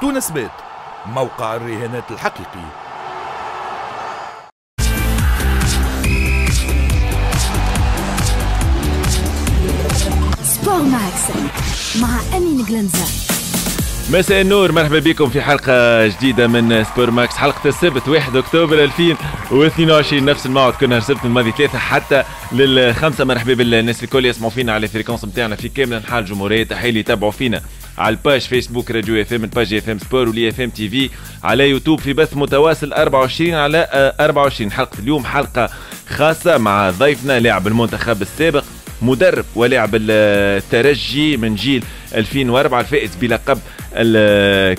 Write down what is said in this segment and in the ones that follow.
تونس بيت موقع الرهانات الحقيقي سبور ماكس مع امين جلنزر مساء النور مرحبا بكم في حلقة جديدة من سبور ماكس حلقة السبت 1 أكتوبر 2022 نفس الموعد كنا السبت الماضي ثلاثة حتى للخمسة مرحبا بالناس الكل يسمعوا فينا على الفريكونس نتاعنا في كامل أنحاء الجمهورية تحية اللي يتابعوا فينا على الباج فيسبوك راديو اف ام الباج اف ام سبور ولي اف ام تي في على يوتيوب في بث متواصل 24 على 24 آه، حلقه اليوم حلقه خاصه مع ضيفنا لاعب المنتخب السابق مدرب ولاعب آه، الترجي من جيل 2004 الفائز بلقب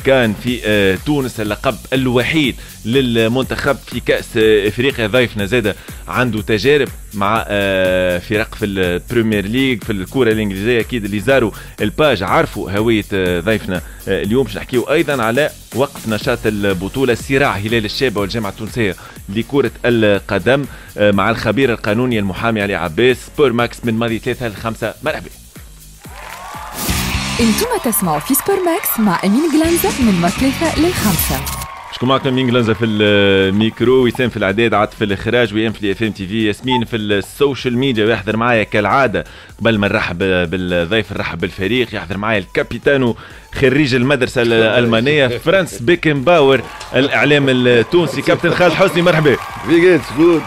كان في آه، تونس اللقب الوحيد للمنتخب في كاس افريقيا ضيفنا زاده عنده تجارب مع آه، فرق في البريمير ليغ في الكره الانجليزيه اكيد اللي زاروا الباج عرفوا هويه آه، ضيفنا اليوم باش نحكيو ايضا على وقت نشاط البطوله صراع هلال الشابه والجامعه التونسيه لكره القدم مع الخبير القانوني المحامي علي عباس سبور ماكس من ماضي 3 ل 5 مرحبا انتم تسمعوا في سبور ماكس مع امين جلانزا من مثلاثه للخمسه شكون معكم امين جلانزا في الميكرو وسام في العداد عاطف في الاخراج ويام في الاف ام تي في ياسمين في السوشيال ميديا ويحضر معايا كالعاده قبل ما نرحب بالضيف نرحب بالفريق يحضر معايا الكابيتانو خريج المدرسه الالمانيه فرانس بيكن باور الاعلام التونسي كابتن خالد حسني مرحبا بيجيت شكون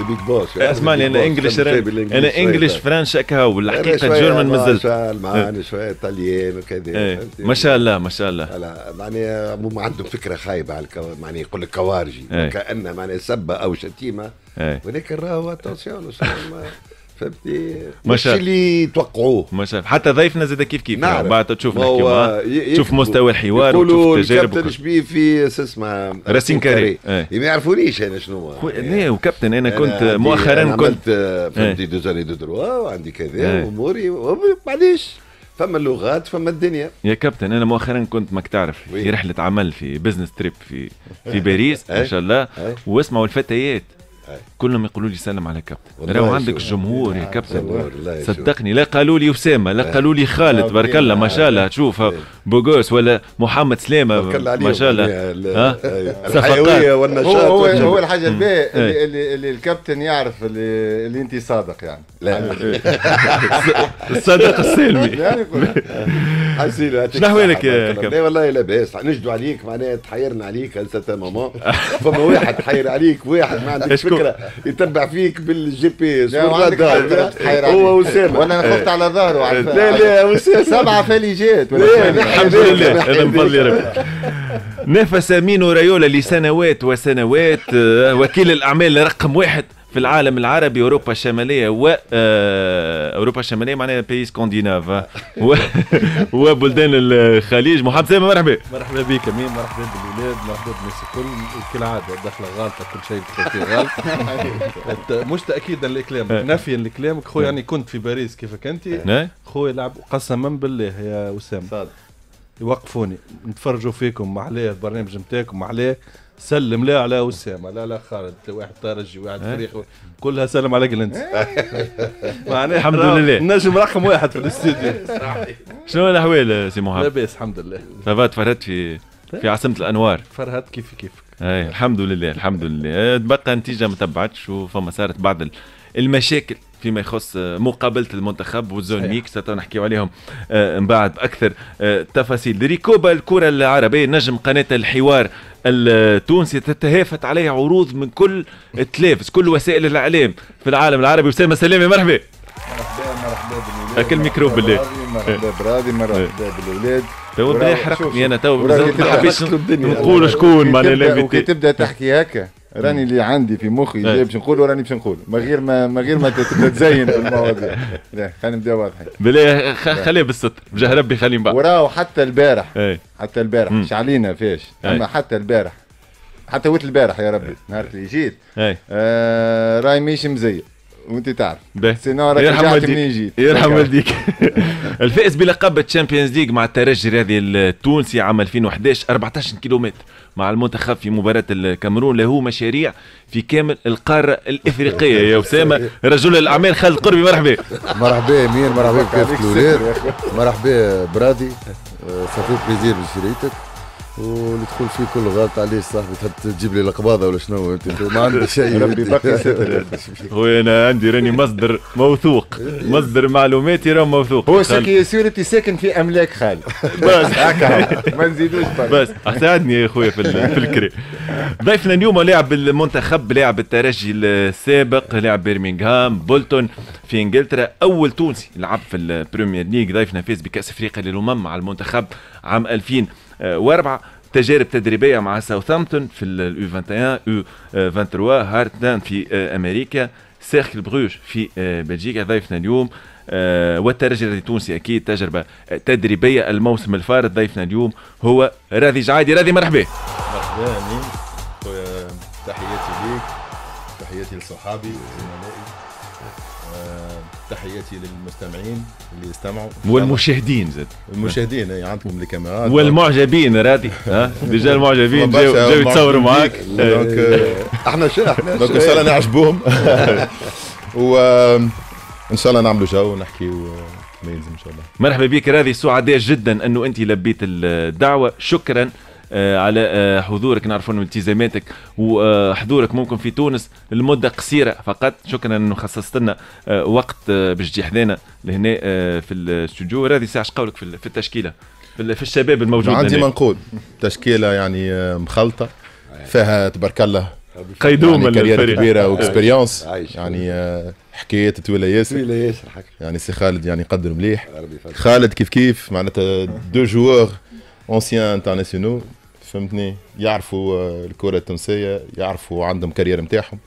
ذا بيج بوس اسمعني انا انجلش انا انجلش طيب. فرنش هكا والحقيقه جيرمان مازلت معانا إيه. يعني شويه ايطاليان وكذا إيه. يعني؟ ما شاء الله ما شاء الله معناها ما عندهم فكره خايبه على معني يقول لك كوارجي إيه. كانه معني سبه او شتيمه ولكن راهو اتونسيون فهمتي مش اللي يتوقعوه شاف حتى ضيفنا زاد كيف كيف نعم بعد تشوف نحكي معاه تشوف مستوى الحوار وتشوف التجارب كابتن شبيه في اسمه راسين كاري ايه. ما يعرفونيش انا شنو خو... يعني إيه، إيه، لا وكابتن انا كنت أنا مؤخرا أنا كنت آه، إيه. فهمتي دو زاني دو دروا آه، وعندي كذا واموري معليش فما اللغات فما الدنيا يا كابتن انا مؤخرا كنت ماك تعرف في رحله عمل في بزنس تريب في في باريس ما شاء الله واسمعوا الفتيات كلهم يقولوا لي سلم على كابتن راهو عندك الجمهور يا آه، كابتن صدقني لا قالوا لي اسامه لا آه. قالوا لي خالد آه، بارك الله ما شاء الله تشوف بوغوس ولا محمد سلامه ما شاء الله يعني أيوة. الحيويه والنشاط هو, هو الحاجه إيه. اللي, اللي الكابتن يعرف اللي, اللي انت صادق يعني الصادق السلمي يعني شنو احوالك يا كابتن؟ لا والله لاباس نجدوا عليك معناها تحيرنا عليك ماما فما واحد تحير عليك واحد ما عندكش فكره يتبع فيك بالجي بي اس هو وسام وانا خفت على ظهره لا لا وسام سبعه فليجات الحمد لله هذا مفضل فضل ربي نافس مينو ريولا لسنوات وسنوات آه، وكيل الاعمال رقم واحد في العالم العربي اوروبا الشماليه و آه، اوروبا الشماليه معناها بيس سكنديناف وبلدان الخليج محمد سامي مرحبا مرحبا بك امين مرحبا بالولاد مرحبا بالناس الكل كالعاده الدخله غالطه كل شيء غلط مش تاكيدا لكلامك آه. نفيا لكلامك خويا يعني كنت في باريس كيفك انت خويا لعب قسما بالله يا اسامه يوقفوني نتفرجوا فيكم معليه البرنامج نتاعكم معليه سلم لا على اسامه لا لا خالد واحد طرجي واحد إيه؟ فريق كلها سلم على جلنت إيه. معناها الحمد لله نجم رقم واحد في الاستديو شنو الاحوال سي محمد؟ لاباس الحمد لله سافا تفرهدت في في عاصمه الانوار تفرهدت كيف كيفك اي الحمد لله الحمد لله إيه، تبقى نتيجه ما تبعتش وفما صارت بعض المشاكل فيما يخص آه، مقابله المنتخب والزون ميكس ستنحكي عليهم آه، من بعد باكثر آه، تفاصيل ريكوبا الكره العربيه نجم قناه الحوار التونسي تتهافت عليه عروض من كل تلافز كل وسائل الاعلام في العالم العربي وسام سلامه مرحبا مرحبا مرحبا بالولاد أكل الميكرو بالله مرحبا براضي مرحبا بالولاد إيه. يعني تو بلا يحرقني انا تو ما حبيتش نقول شكون معناها لافيتي تبدا تحكي هكا راني اللي عندي في مخي اللي إيه. باش نقول راني باش نقول من غير ما من غير ما تبدا تزين في المواضيع لا خلينا نبدا واضحين بالله خليه بالستر بجاه ربي خليه بعد وراه حتى البارح إيه. حتى البارح علينا فيش إيه. اما حتى البارح حتى وقت البارح يا ربي نهار اللي جيت آه، راي مش مزير وانت تعرف سي راك رجعت منين جيت يرحم والديك الفائز بلقب تشامبيونز ليج مع الترجي الرياضي التونسي عام 2011 14 كيلومتر مع المنتخب في مباراة الكاميرون له مشاريع في كامل القارة الإفريقية يا أسامة رجل الأعمال خالد قربي مرحبا مرحبا أمير مرحبا بك مرحبا برادي صافي أه، بليزير بشريتك وندخل فيه كل غلط عليه صاحبي تحب تجيب لي القباضه ولا شنو انت ما عندك شيء ربي باقي ستر خويا انا عندي راني مصدر موثوق مصدر معلوماتي راه موثوق هو شكي سيرتي ساكن في املاك خال بس هكا ما نزيدوش بس اساعدني يا خويا في الكري ضيفنا اليوم لاعب المنتخب لاعب الترجي السابق لاعب برمنغهام بولتون في انجلترا اول تونسي لعب في البريمير ليج ضيفنا فاز بكاس افريقيا للامم مع المنتخب عام 2000 آه، واربعه تجارب تدريبيه مع ساوثامبتون في اليو 21 او 23 هارتلاند في آه، امريكا سيركل بروج في آه، بلجيكا ضيفنا اليوم والترجي التونسي اكيد تجربه تدريبيه الموسم الفارط ضيفنا اليوم هو راضي جعادي راضي مرحبا مرحبا تحياتي ليك تحياتي لصحابي وزملائي تحياتي للمستمعين اللي استمعوا والمشاهدين زاد المشاهدين اي عندكم الكاميرات والمعجبين رادي ها ديجا المعجبين جاو جاو يتصوروا معاك دونك إيه. إيه. احنا احنا دونك ان شاء الله إيه؟ نعجبوهم وان شاء الله نعملوا جو ونحكي آه، ما يلزم ان شاء الله مرحبا بك راضي سعداء جدا انه انت لبيت الدعوه شكرا آه، على آه، حضورك نعرفوا انه التزاماتك وحضورك ممكن في تونس لمده قصيره فقط شكرا انه خصصت لنا آه، وقت باش تجي حذانا لهنا في الاستوديو هذه ساعه قولك في التشكيله في الشباب الموجود عندي ما نقول تشكيله يعني مخلطه فيها تبارك الله قيدوم يعني كارير كبيره واكسبيريونس يعني حكايات طويله ياسر طويله ياسر حكي يعني سي خالد يعني قدر مليح خالد كيف كيف معناتها دو جوار اونسيان انترناسيونو فهمتني يعرفوا آه، الكره التونسيه يعرفوا عندهم كارير نتاعهم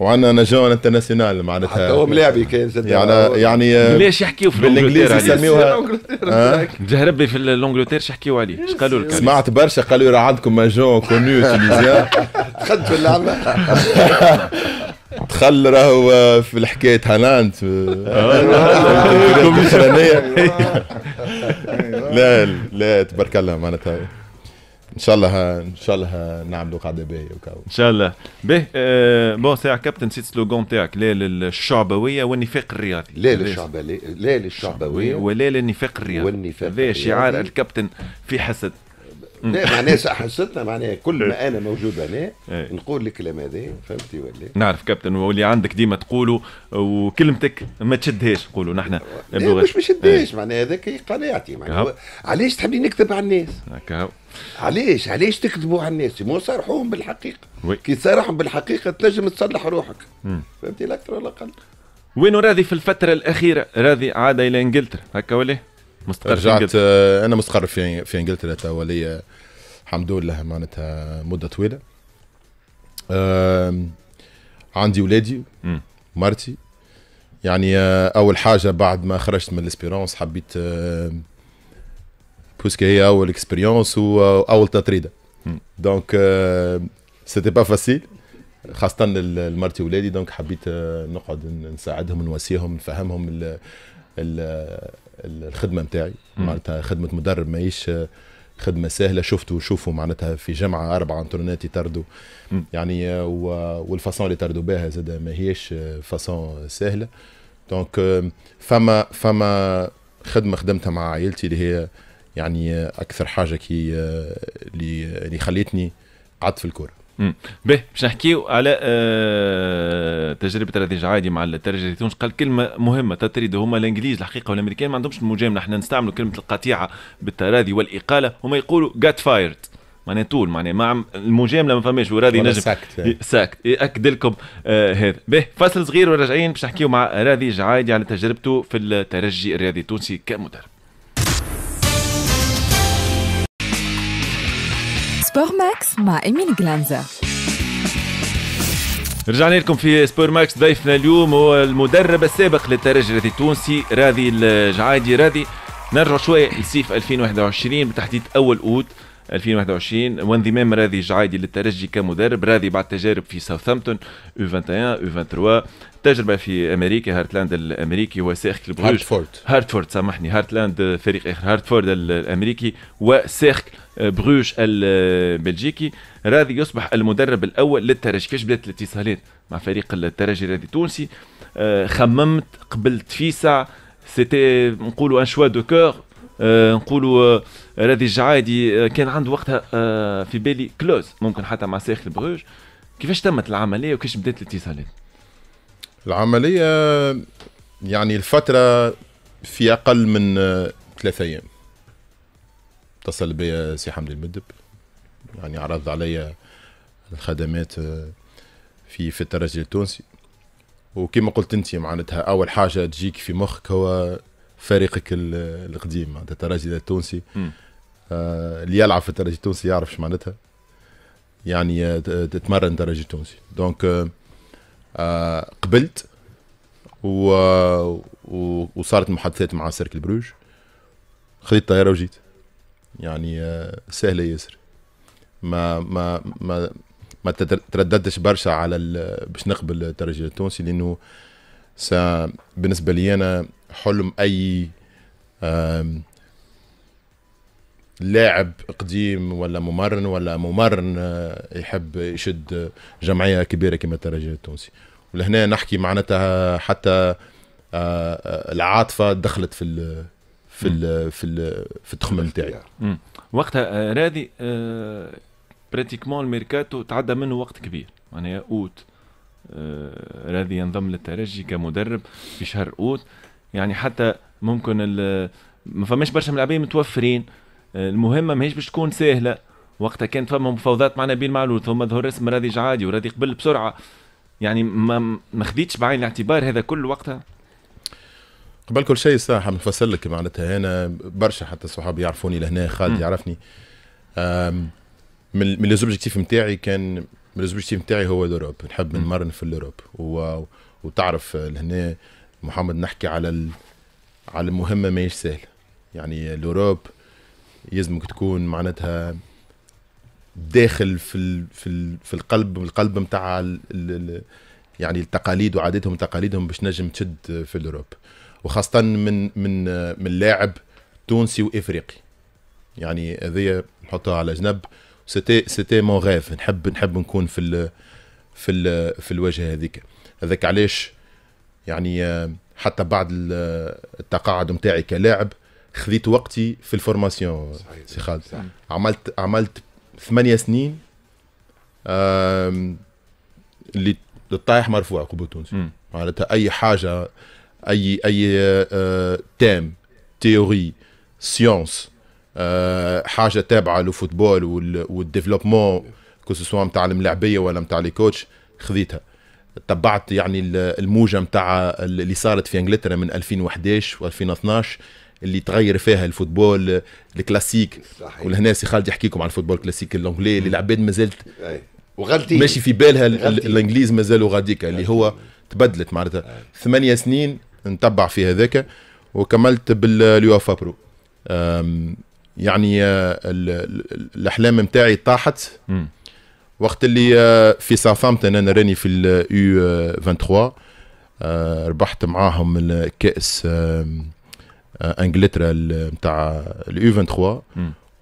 وعندنا نجاون انترناسيونال معناتها حتى هو ملاعبي كان يعني يعني آه، ليش يحكيوا في الانجليزي يسميوها آه؟ جهربي في الانجلتير يحكيوا عليه اش قالوا لك سمعت برشا قالوا راه عندكم ماجون كونيو تونيزيان دخلت في اللعبه دخل راهو في الحكاية هالاند لا لا تبارك الله معناتها ان شاء الله ان شاء الله نعملوا قعده باهيه وكو ان شاء الله باهي أه بون ساعه كابتن نسيت سلوغون تاعك لا للشعبويه والنفاق الرياضي لا للشعبويه لا للشعبويه ولا للنفاق الرياضي والنفاق الرياضي شعار الكابتن في حسد لا معناها حصتنا معناها كل إيه. ما انا موجود هنا إيه. نقول الكلام هذا فهمتي ولا نعرف كابتن واللي عندك ديما تقوله وكلمتك ما تشدهاش نقولوا نحن مش ما تشدهاش إيه. معناها هذاك قناعتي معناها علاش تحبني نكذب على الناس؟ علاش علاش تكذبوا على الناس مو صارحوهم بالحقيقه وي. كي صارحهم بالحقيقه تنجم تصلح روحك فهمتي الاكثر ولا الاقل وين راضي في الفتره الاخيره راضي عاد الى انجلترا هكا ولا مستقر رجعت في آه، انا مستقر في في انجلترا توا آه، الحمد لله معناتها مده طويله عندي ولادي مرتي يعني آه، اول حاجه بعد ما خرجت من الاسبيرونس حبيت بوسك هي اول اكسبيريونس واول تطريده دونك سيتي با فاسيل خاصة لمرتي ولادي دونك حبيت نقعد نساعدهم نواسيهم نفهمهم ال ال الخدمه نتاعي معناتها خدمه مدرب ماهيش آه، خدمه سهله شفتوا شوفوا معناتها في جمعه اربعه انترنات يطردوا يعني آه، والفاسون اللي طردوا بها زاد ماهيش آه، فاسون سهله دونك فما فما خدمه خدمتها مع عائلتي اللي هي يعني اكثر حاجه كي اللي خليتني قعدت في الكوره به باش نحكيو على أه تجربه رضيج عادي مع الترجي تونس قال كلمه مهمه تتريد هما الانجليز الحقيقه والامريكان ما عندهمش المجامله احنا نستعملوا كلمه القطيعه بالتراضي والاقاله هما يقولوا جات فايرد معناها طول معناها ما المجامله ما فماش وراضي نجم ساكت ساكت ياكد لكم آه هذا به فاصل صغير وراجعين باش نحكيو مع راضي جعايدي على تجربته في الترجي الرياضي التونسي كمدرب سبور ماكس مع ايميل جلانزا رجعنا لكم في سبور ماكس ضيفنا اليوم هو المدرب السابق للترجي التونسي راضي الجعادي راضي نرجع شويه لصيف 2021 بتحديد اول اوت 2021 وانضمام راضي الجعادي للترجي كمدرب راضي بعد تجارب في ساوثامبتون U21 U23 تجربه في امريكا هارتلاند الامريكي وسيرك البروج هارتفورد هارتفورد سامحني هارتلاند فريق اخر هارتفورد الامريكي وسيرك بروج البلجيكي راضي يصبح المدرب الاول للترجي كيفاش بدات الاتصالات مع فريق الترجي الرياضي التونسي آه، خممت قبلت فيسع سيتي نقولوا ان شوا دو كور نقولوا آه، راضي الجعادي آه، كان عنده وقتها في بالي كلوز ممكن حتى مع سيرك البروج كيفاش تمت العمليه وكيفاش بدات الاتصالات العملية يعني الفترة في أقل من آه، ثلاثة أيام اتصل بي آه، سي حمد المدب يعني عرض علي الخدمات آه، في في الترجي التونسي وكما قلت انت معناتها اول حاجه تجيك في مخك هو فريقك القديم معناتها الترجي التونسي آه اللي يلعب في الترجي التونسي يعرف ايش معناتها يعني تتمرن ترجي التونسي دونك آه آه، قبلت و... و... وصارت محادثات مع سيركل بروج خذيت الطياره وجيت يعني آه، سهله ياسر ما ما ما ما ترددتش برشا على ال... باش نقبل الترجي التونسي لانه س... بالنسبه لي انا حلم اي لاعب قديم ولا ممرن ولا ممرن آه، يحب يشد جمعيه كبيره كما الترجي التونسي ولهنا نحكي معناتها حتى آه، آه، العاطفه دخلت في الـ في الـ في الـ في التخمه نتاعي وقتها راضي براتيكمون الميركاتو تعدى منه وقت كبير معناها اوت راضي ينضم للترجي كمدرب في شهر اوت يعني حتى ممكن ما فماش برشا ملاعبين متوفرين المهمه ماهيش باش تكون سهله وقتها كانت فما مفاوضات مع نبيل معلول ثم ظهر اسم راضي جعادي وراضي قبل بسرعه يعني ما ما خديتش بعين الاعتبار هذا كل وقتها قبل كل شيء الساعه نفسر لك معناتها هنا برشا حتى صحابي يعرفوني لهنا خالد يعرفني من من ليزوبجيكتيف نتاعي كان من ليزوبجيكتيف نتاعي هو الاوروب نحب نمرن في الاوروب و... وتعرف لهنا محمد نحكي على على المهمه ماهيش سهله يعني الاوروب يلزمك تكون معناتها داخل في ال في ال في القلب القلب نتاع يعني التقاليد وعاداتهم وتقاليدهم باش نجم تشد في الاوروب وخاصه من من من لاعب تونسي وافريقي يعني هذيا نحطها على جنب سيتي سيتي مون غيف نحب نحب نكون في ال في ال في الواجهه هذيك هذاك علاش يعني حتى بعد التقاعد نتاعي كلاعب خذيت وقتي في الفورماسيون سي خالد عملت عملت ثمانية سنين اللي الطايح مرفوع قبل تونسي معناتها اي حاجه اي اي تام تيوري سيونس حاجه تابعه للفوتبول والديفلوبمون كو سوا نتاع الملاعبيه ولا نتاع لي كوتش خذيتها تبعت يعني الموجه نتاع اللي صارت في انجلترا من 2011 و2012 اللي تغير فيها الفوتبول الكلاسيك صحيح. والهنا سي خالد يحكيكم على الفوتبول الكلاسيك الانجلي اللي العباد مازالت وغلطي ماشي في بالها الانجليز مازالوا غاديكا اللي هو تبدلت معناتها ثمانية سنين نتبع في هذاك وكملت باليوفا برو يعني آه، الاحلام نتاعي طاحت م. وقت اللي آه، في ساوثامبتون انا راني في اليو 23 آه، ربحت معاهم الكاس انجلترا نتاع الاي 23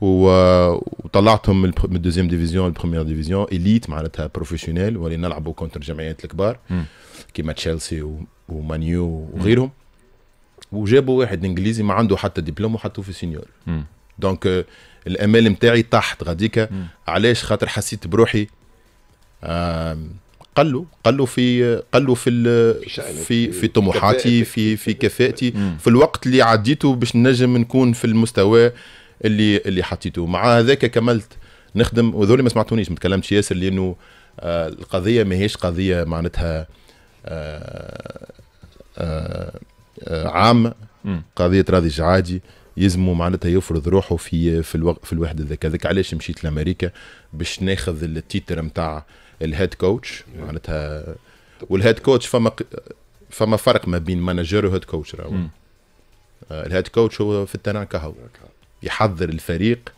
وطلعتهم من الدوزيام ديفيزيون البروميير ديفيزيون اليت معناتها بروفيسيونيل ولي نلعبوا كونتر الجمعيات الكبار كيما تشيلسي ومانيو وغيرهم وجابوا واحد انجليزي ما عنده حتى دبلوم وحطوه في سينيور دونك الامال نتاعي طاحت غاديكا علاش خاطر حسيت بروحي قلوا قلوا في قلوا في في في طموحاتي في في كفاءتي في الوقت اللي عديته باش نجم نكون في المستوى اللي اللي حطيته مع هذاك كملت نخدم وذولي ما سمعتونيش ما تكلمتش ياسر لانه آه القضيه ماهيش قضيه معناتها آه آه آه عامه قضيه راضي جعادي يلزموا معناتها يفرض روحه في في الوقت في الوحده ذاك هذاك علاش مشيت لامريكا باش ناخذ التيتر نتاع الهيد كوتش معناتها والهيد كوتش فما فما فرق ما بين مانجر وهيد كوتش راهو آه، الهيد كوتش هو في التنعكه كهو يحضر الفريق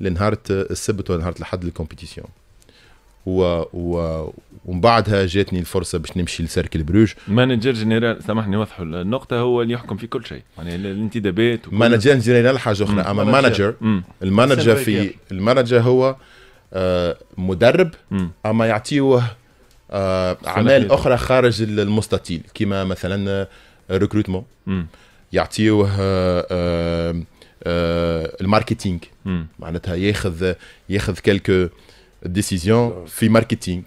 لنهار السبت ولا نهار الاحد الكومبيتيسيون و... و... ومن بعدها جاتني الفرصه باش نمشي لسيركل بروج مانجر جنرال سامحني وضحوا النقطه هو اللي يحكم في كل شيء يعني الانتدابات مانجر جنرال حاجه اخرى اما مانجر المانجر في المانجر هو آه، مدرب اما يعطيوه آه، اعمال اخرى خارج المستطيل كما مثلا ريكروتمون آه، يعطيوه الماركتينغ معناتها ياخذ ياخذ كلكو ديسيزيون في ماركتينغ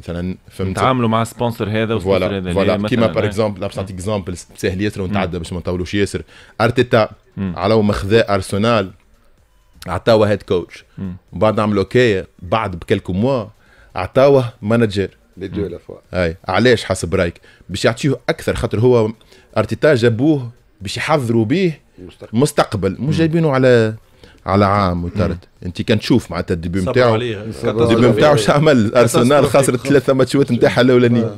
مثلا فهمت نتعاملوا مع سبونسر هذا وسبونسر هذا فوالا كيما باغ اكزومبل نعطيك اكزومبل سهل ياسر ونتعدى باش ما نطولوش ياسر ارتيتا على ما خذا ارسنال عطاوه هيد كوتش وبعد نعمل اوكي بعد بكلكو موا عطاوه مانجر لي دو لافوا اي علاش حسب رايك باش يعطيه اكثر خاطر هو ارتيتا جابوه باش يحضروا به مستقبل, مستقبل. مش جايبينه على على عام وطرد انت كان تشوف معناتها الديبي نتاعو الديبي نتاعو شو عمل ارسنال خسر ثلاثه ماتشات نتاعها الاولانيه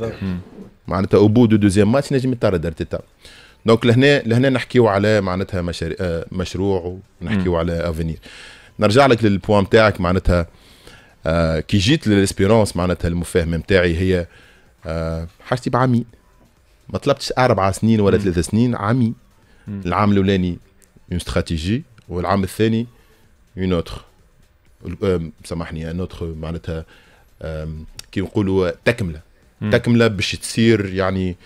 معناتها او بو دو دوزيام ماتش نجم يطرد ارتيتا دونك لهنا لهنا نحكيو على معناتها آه، مشروع ونحكيو على افينير نرجع لك للبوان تاعك معناتها آه كي جيت للاسبيرونس معناتها المفاهمه نتاعي هي آه حاجتي بعامين ما طلبتش اربع سنين ولا ثلاث سنين عامين العام الاولاني اون استراتيجي والعام الثاني اون اوتر آه، سامحني اون اوتر معناتها كي نقولوا تكمله تكمله باش تصير يعني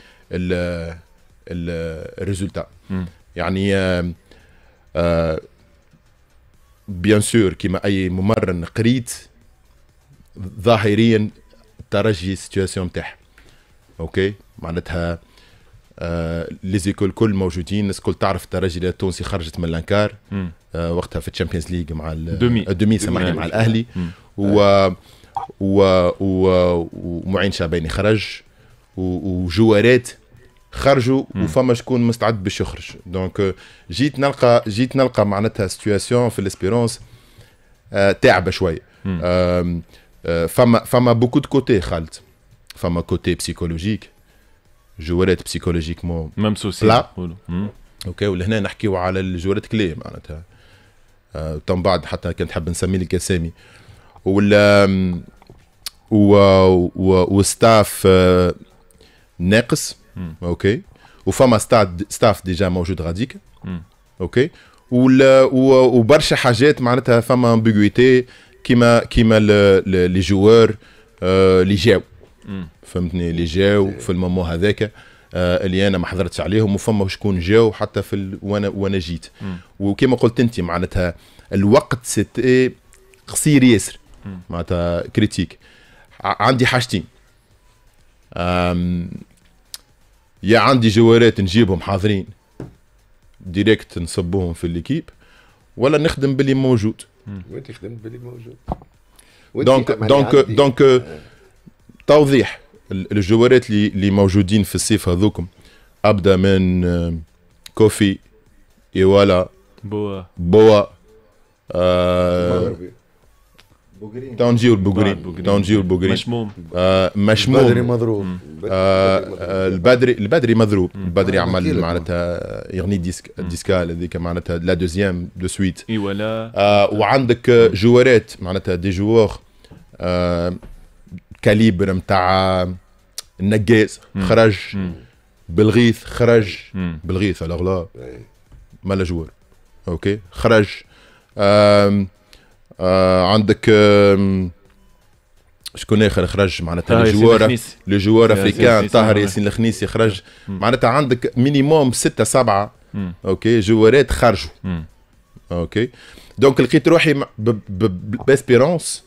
الريزولتا يعني آه، آه، بيان سور كيما اي ممرن قريت ظاهريا ترجي السيتياسيون نتاعها اوكي معناتها ليزيكول لي زيكول كل موجودين الناس الكل تعرف الترجي التونسي خرجت من الانكار آه، وقتها في الشامبيونز ليج مع الدومي الدومي سامحني مع الاهلي و و ومعين شعباني خرج وجوارات خرجوا وفما شكون مستعد باش يخرج دونك euh, جيت نلقى جيت نلقى معناتها سيتياسيون في الاسبيرونس تاعبه شويه فما فما بوكو دو كوتي خالد فما كوتي بسيكولوجيك جوارات بسيكولوجيكمون ميم سوسي لا اوكي ولهنا نحكيو على الجوارات كلي معناتها آه euh, تم بعد حتى كان تحب نسمي لك اسامي وال و... و... وستاف آه ناقص اوكي وفما ستاف ديجا موجود غاديك اوكي برشا حاجات معناتها فما امبيغويتي كيما كيما لي جوار اللي جاو فهمتني اللي جاو في المومو هذاك اللي انا ما حضرتش عليهم وفما شكون جاو حتى في ال... وانا وانا جيت وكما قلت انت معناتها الوقت سيتي قصير ياسر معناتها كريتيك عندي حاجتين يا عندي جوارات نجيبهم حاضرين ديريكت نصبوهم في الليكيب ولا نخدم باللي موجود وانت خدمت باللي موجود دونك دونك دونك آه. توضيح الجوارات اللي اللي موجودين في الصيف هذوكم ابدا من آه، كوفي ايوالا بوا بوا آه تونجي والبوغرين تونجي والبوغرين مشموم آه مشموم البدري مضروب آه،, آه البدري البدري مضروب البدري آه، عمل معناتها يغني ديسك ديسكال هذيك معناتها لا دوزيام دو سويت اي ولا آه وعندك جوارات معناتها دي جوار آه كاليبر نتاع النقاز خرج بالغيث خرج بالغيث الاغلاب مالا جوار اوكي خرج آه آه عندك شكون اخر خرج معناتها آه، لي جوار لي جوار افريكان طاهر آه. ياسين الخنيسي خرج معناتها عندك مينيموم ستة سبعة اوكي جوارات خرجوا اوكي دونك لقيت روحي باسبيرونس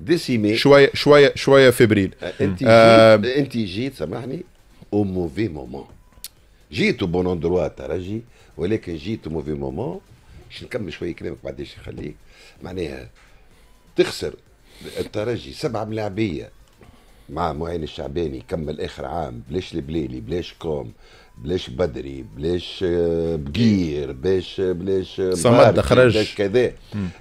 ديسيمي شويه شويه شويه فبريل انت جيت انت جيت سامحني او موفي مومون جيت بون اندروا ترى ولكن جيت موفي مومون باش نكمل شويه كلامك بعديش يخليك معناها تخسر الترجي سبعه ملاعبيه مع معين الشعباني كمل اخر عام بلاش البليلي بلاش كوم بلاش بدري بلاش آه، بقير بلاش آه، بلاش آه، صمد خرج بلاش كذا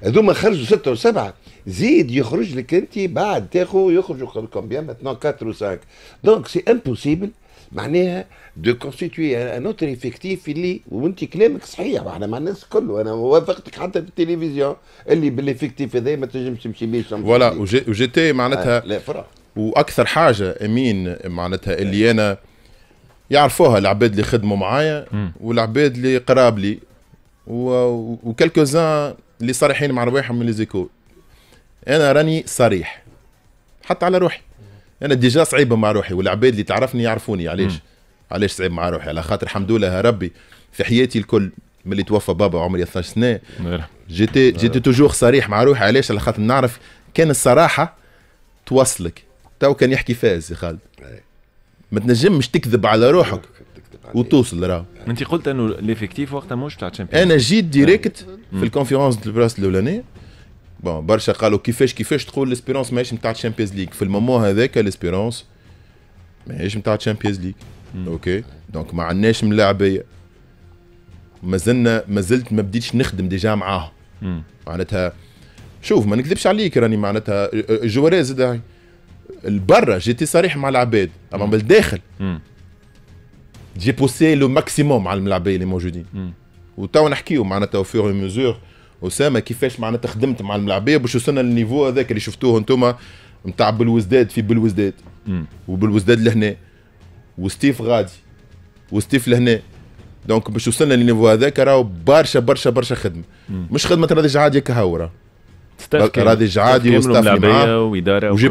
هذوما خرجوا ستة وسبعة زيد يخرج لك انت بعد تاخو يخرجوا كومبيان ماتنون 4 و 5 دونك سي امبوسيبل معناها دو كونستيتوي ان اوتر افكتيف اللي وانت كلامك صحيح احنا مع الناس الكل انا وافقتك حتى في التلفزيون اللي بالافكتيف هذا ما تنجمش تمشي بيه فوالا وجي تي معناتها آه، لا فرق واكثر حاجه امين معناتها اللي انا يعرفوها العباد اللي خدموا معايا والعباد اللي قراب لي وكلكو زان اللي صريحين مع رواحهم من ليزيكول انا راني صريح حتى على روحي انا ديجا صعيبه مع روحي والعباد اللي تعرفني يعرفوني علاش م. علاش صعيب مع روحي على خاطر الحمد لله ربي في حياتي الكل ملي توفى بابا عمري 12 سنه نعم. جيتي نعم. جيتي توجور صريح مع روحي علاش على خاطر نعرف كان الصراحه توصلك تو كان يحكي فاز يا خالد إيه. ما تنجمش تكذب على روحك وتوصل راه انت قلت انه ليفيكتيف وقتها مش بتاع انا جيت نعم. ديريكت في الكونفيرونس دو براس الاولانيه بون برشا قالوا كيفاش كيفاش تقول ليسبيرونس ماهيش نتاع الشامبيونز ليغ في المومون هذاك ليسبيرونس ماهيش نتاع الشامبيونز ليغ اوكي دونك ما عندناش ملاعبيه مازلنا مازلت ما بديتش نخدم ديجا معاهم معناتها شوف ما نكذبش عليك راني معناتها جواريز داعي جيتي صريح مع العباد اما بالداخل جي بوسي لو ماكسيموم على الملاعبيه اللي موجودين وتوا نحكيو معناتها فيغ ميزور اسامه كيفاش معناتها خدمت مع الملاعبيه باش وصلنا للنيفو هذاك اللي شفتوه انتم نتاع بالوزداد في بالوزداد وبالوزداد لهنا وستيف غادي وستيف لهنا دونك باش وصلنا للنيفو هذاك راهو برشا برشا برشا خدمه مش خدمه راضي جعادي كهو راضي جعادي وستاف واداره وجي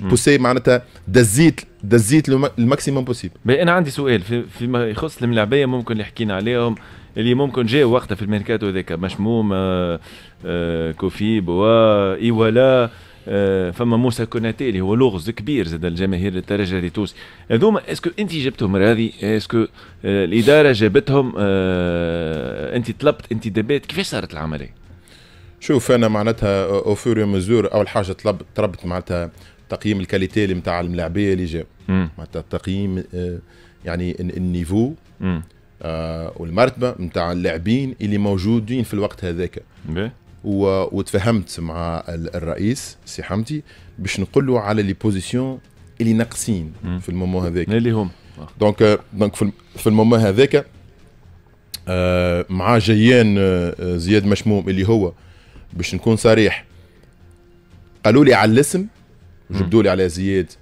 بوسي معناتها دزيت دزيت الماكسيموم بوسيبل انا عندي سؤال فيما يخص الملاعبيه ممكن اللي حكينا عليهم اللي ممكن جاء وقتها في الميركاتو هذاك مشموم آه، آه، كوفي بوا ايوالا آه، فما موسى كوناتي اللي هو لغز كبير زاد الجماهير الترجي التونسي هذوما اسكو انت جبتهم راضي اسكو الاداره جابتهم انت طلبت انتدابات كيفاش صارت العمليه؟ شوف انا معناتها او مزور اول حاجه طلب طلبت معناتها تقييم الكاليتي اللي نتاع الملاعبيه اللي جاو معناتها تقييم يعني النيفو آه، والمرتبه نتاع اللاعبين اللي موجودين في الوقت هذاك وتفهمت مع الرئيس سي حمدي باش نقول له على لي بوزيسيون اللي ناقصين في المومون هذاك اللي هم دونك آه، دونك في المومون هذاك آه، مع جيان زياد مشموم اللي هو باش نكون صريح قالوا لي على الاسم جبدوا لي على زياد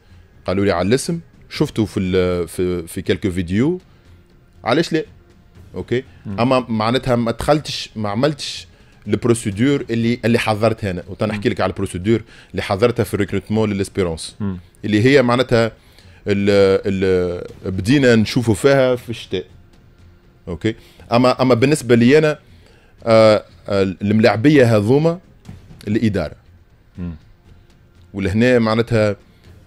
قالوا لي على الاسم شفتوا في في, في كلكو فيديو علاش لا اوكي اما معناتها ما دخلتش ما عملتش البروسيدور اللي اللي حضرتها انا وتنحكي لك على البروسيدور اللي حضرتها في الريكروتمون للاسبيرونس اللي هي معناتها بدينا نشوفوا فيها في الشتاء اوكي اما اما بالنسبه لي انا آه, آه، الملاعبيه هذوما الاداره ولهنا معناتها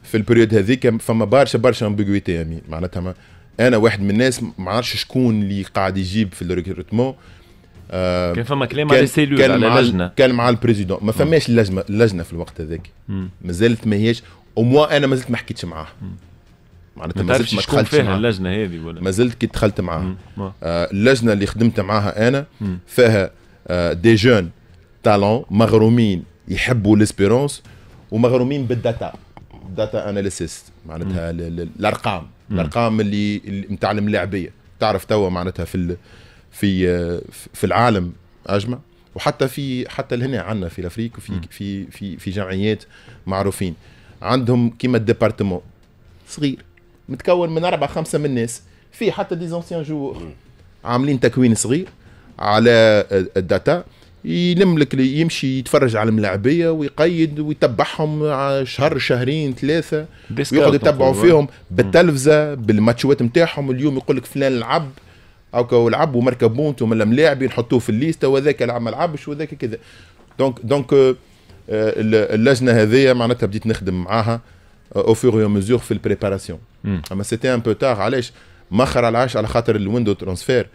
في البريود هذيك فما برشا برشا امبيغويتي امين معناتها ما انا واحد من الناس ما عرفش شكون اللي قاعد يجيب في الريكروتمون آه كان فما كلام على سيلول على لجنه كان مع البريزيدون ما فماش اللجنه اللجنه في الوقت هذاك مازالت ما هيش وموا انا ما زلت ما حكيتش معاه معناتها ما زلت ما دخلتش فيها اللجنه هذه ولا ما زلت كي دخلت معاها آه، اللجنه اللي خدمت معاها انا فيها دي جون تالون مغرومين يحبوا ليسبيرونس ومغرومين بالداتا داتا اناليسيست معناتها الارقام الارقام اللي نتاع الملاعبيه تعرف توا معناتها في في آه، في العالم اجمع وحتى في حتى لهنا عندنا في الافريق وفي في في في جمعيات معروفين عندهم كيما ديبارتمون صغير متكون من اربع خمسه من الناس فيه حتى دي زونسيان جوور عاملين تكوين صغير على الداتا يلم لك يمشي يتفرج على الملاعبيه ويقيد ويتبعهم شهر شهرين ثلاثه ويقعد يتبعوا فيهم بالتلفزه بالماتشوات نتاعهم اليوم يقول لك فلان لعب او لعب ومركبونت ولا من الملاعب نحطوه في الليسته وذاك لعب ما لعبش وذاك كذا دونك دونك آه، اللجنه هذه معناتها بديت نخدم معاها او آه، فيغ في البريباراسيون اما سيتي ان بو تار علاش ماخر على على خاطر الويندو ترانسفير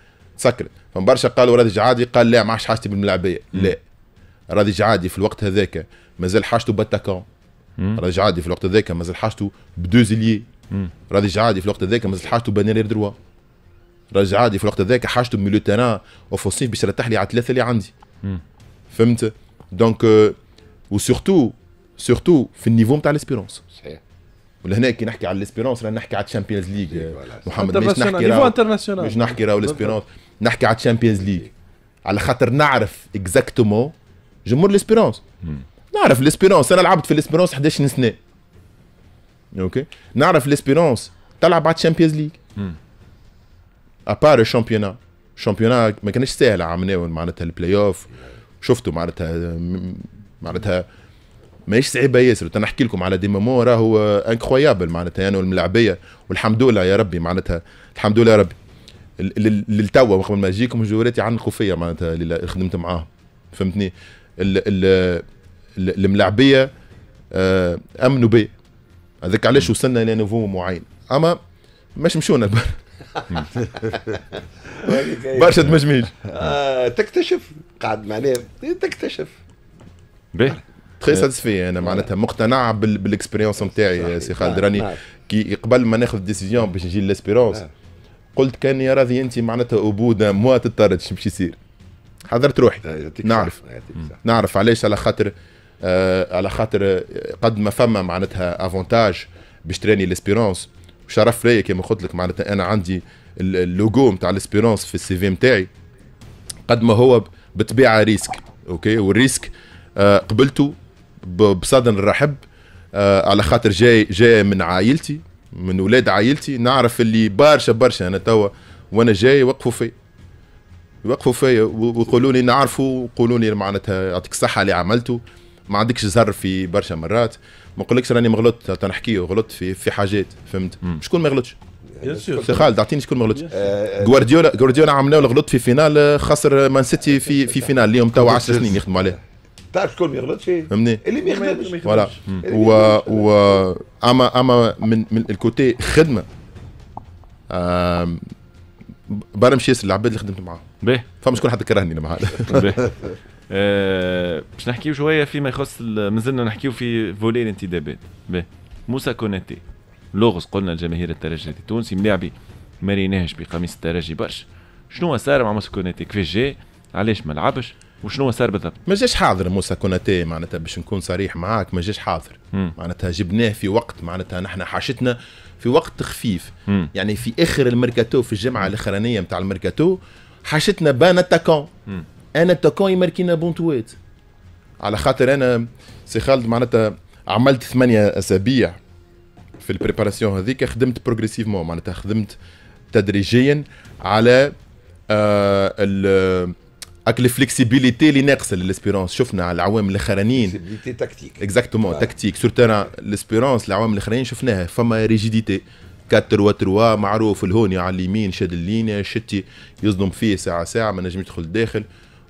تسكرت فمبرشا قالوا رادج عادي قال لا ما عادش حاجتي بالملعبيه لا رادج عادي في الوقت هذاك مازال حاجته باتاكون رادج عادي في الوقت هذاك مازال حاجته بدوزيليي رادج عادي في الوقت هذاك مازال حاجته بانيرير دروا رادج عادي في الوقت هذاك حاجته ميليو تيران اوفونسيف باش يرتاح لي على الثلاثه اللي عندي فهمت دونك وسورتو سورتو في النيفو نتاع ليسبيرونس ولهنا كي نحكي على ليسبيرونس رانا نحكي على الشامبيونز ليغ إيه، محمد مش نحكي انترناسيونال مش نحكي راهو ليسبيرونس نحكي على الشامبيونز ليغ على خاطر نعرف اكزاكتومون جمهور ليسبيرونس نعرف ليسبيرونس انا لعبت في ليسبيرونس 11 سنه اوكي نعرف ليسبيرونس تلعب على الشامبيونز ليغ ابار الشامبيونا الشامبيونا ما كانش ساهل عملناه معناتها البلاي اوف شفتوا معناتها معناتها ماهيش صعيبه ياسر تنحكي نحكي لكم على دي مومون راهو انكرويابل معناتها انا يعني والملاعبيه والحمد لله يا ربي معناتها الحمد لله يا ربي للتوا قبل ما اجيكم جوريتي عنقوا فيا معناتها اللي خدمت معاهم فهمتني الملاعبيه آه، امنوا بي هذاك علاش وصلنا لنيفو معين اما مش مشونا برشا تمجميج آه، تكتشف قاعد معناه تكتشف باهي تري ساتيسفي انا معناتها مقتنع بالاكسبيريونس نتاعي سي خالد نعم، راني نعم. كي قبل ما ناخذ ديسيزيون باش نجي لاسبيرونس نعم. قلت كان يا راضي انت معناتها ابوده موا تضطر باش يصير حضرت روحي نعرف نعرف علاش على خاطر آه، على خاطر آه، قد ما فما معناتها افونتاج باش تراني لاسبيرونس شرف ليا كما قلت لك معناتها انا عندي اللوجو نتاع لاسبيرونس في السي في نتاعي قد ما هو بطبيعه ريسك اوكي والريسك آه، قبلته بصدن رحب آه، على خاطر جاي جاي من عائلتي من ولاد عائلتي نعرف اللي برشا برشا انا توا وانا جاي وقفوا فيا يوقفوا فيا ويقولوا لي نعرفوا ويقولوا لي معناتها يعطيك الصحه اللي عملته ما عندكش زهر في برشا مرات ما نقولكش راني مغلط تنحكي غلطت في في حاجات فهمت شكون ما غلطش سي خالد اعطيني شكون ما غلطش آه، آه، جوارديولا جوارديولا عملنا غلط في فينال خسر مان سيتي في في فينال اليوم توا 10 سنين يخدموا عليه تعرف شكون ما يغلطش فهمني اللي ما يخدمش فوالا و و اما اما من من الكوتي خدمه برمش ياسر العباد اللي خدمت معاهم باهي فما شكون حتى كرهني لما هذا آه، باش نحكيو شويه فيما يخص مازلنا نحكيو في فولي الانتدابات باهي موسى كوناتي لغز قلنا الجماهير الترجي التونسي ملاعبي ما ريناهش بقميص الترجي برشا شنو صار مع موسى كوناتي كيفاش جاي علاش ما لعبش وشنو صار بالضبط؟ ما جاش حاضر موسى كوناتي معناتها باش نكون صريح معاك ما جاش حاضر معناتها جبناه في وقت معناتها نحن حاشتنا في وقت خفيف مم. يعني في اخر الميركاتو في الجمعه الاخرانيه نتاع الميركاتو حاشتنا بان اتاكون انا اتاكون يماركينا بونتوات على خاطر انا سي خالد معناتها عملت ثمانية اسابيع في البريباراسيون هذيك خدمت بروغريسيفمون معناتها خدمت تدريجيا على آه اك الفلكسيبيليتي اللي ناقصه للاسبيرونس شفنا على العوام الاخرانيين فليكسيبيليتي تكتيك اكزاكتومون تكتيك سور تيران الاسبيرونس العوام الاخرانيين شفناها فما ريجيديتي 4 3 معروف الهوني على اليمين شاد اللينيا شتي يصدم فيه ساعه ساعه ما نجمش يدخل الداخل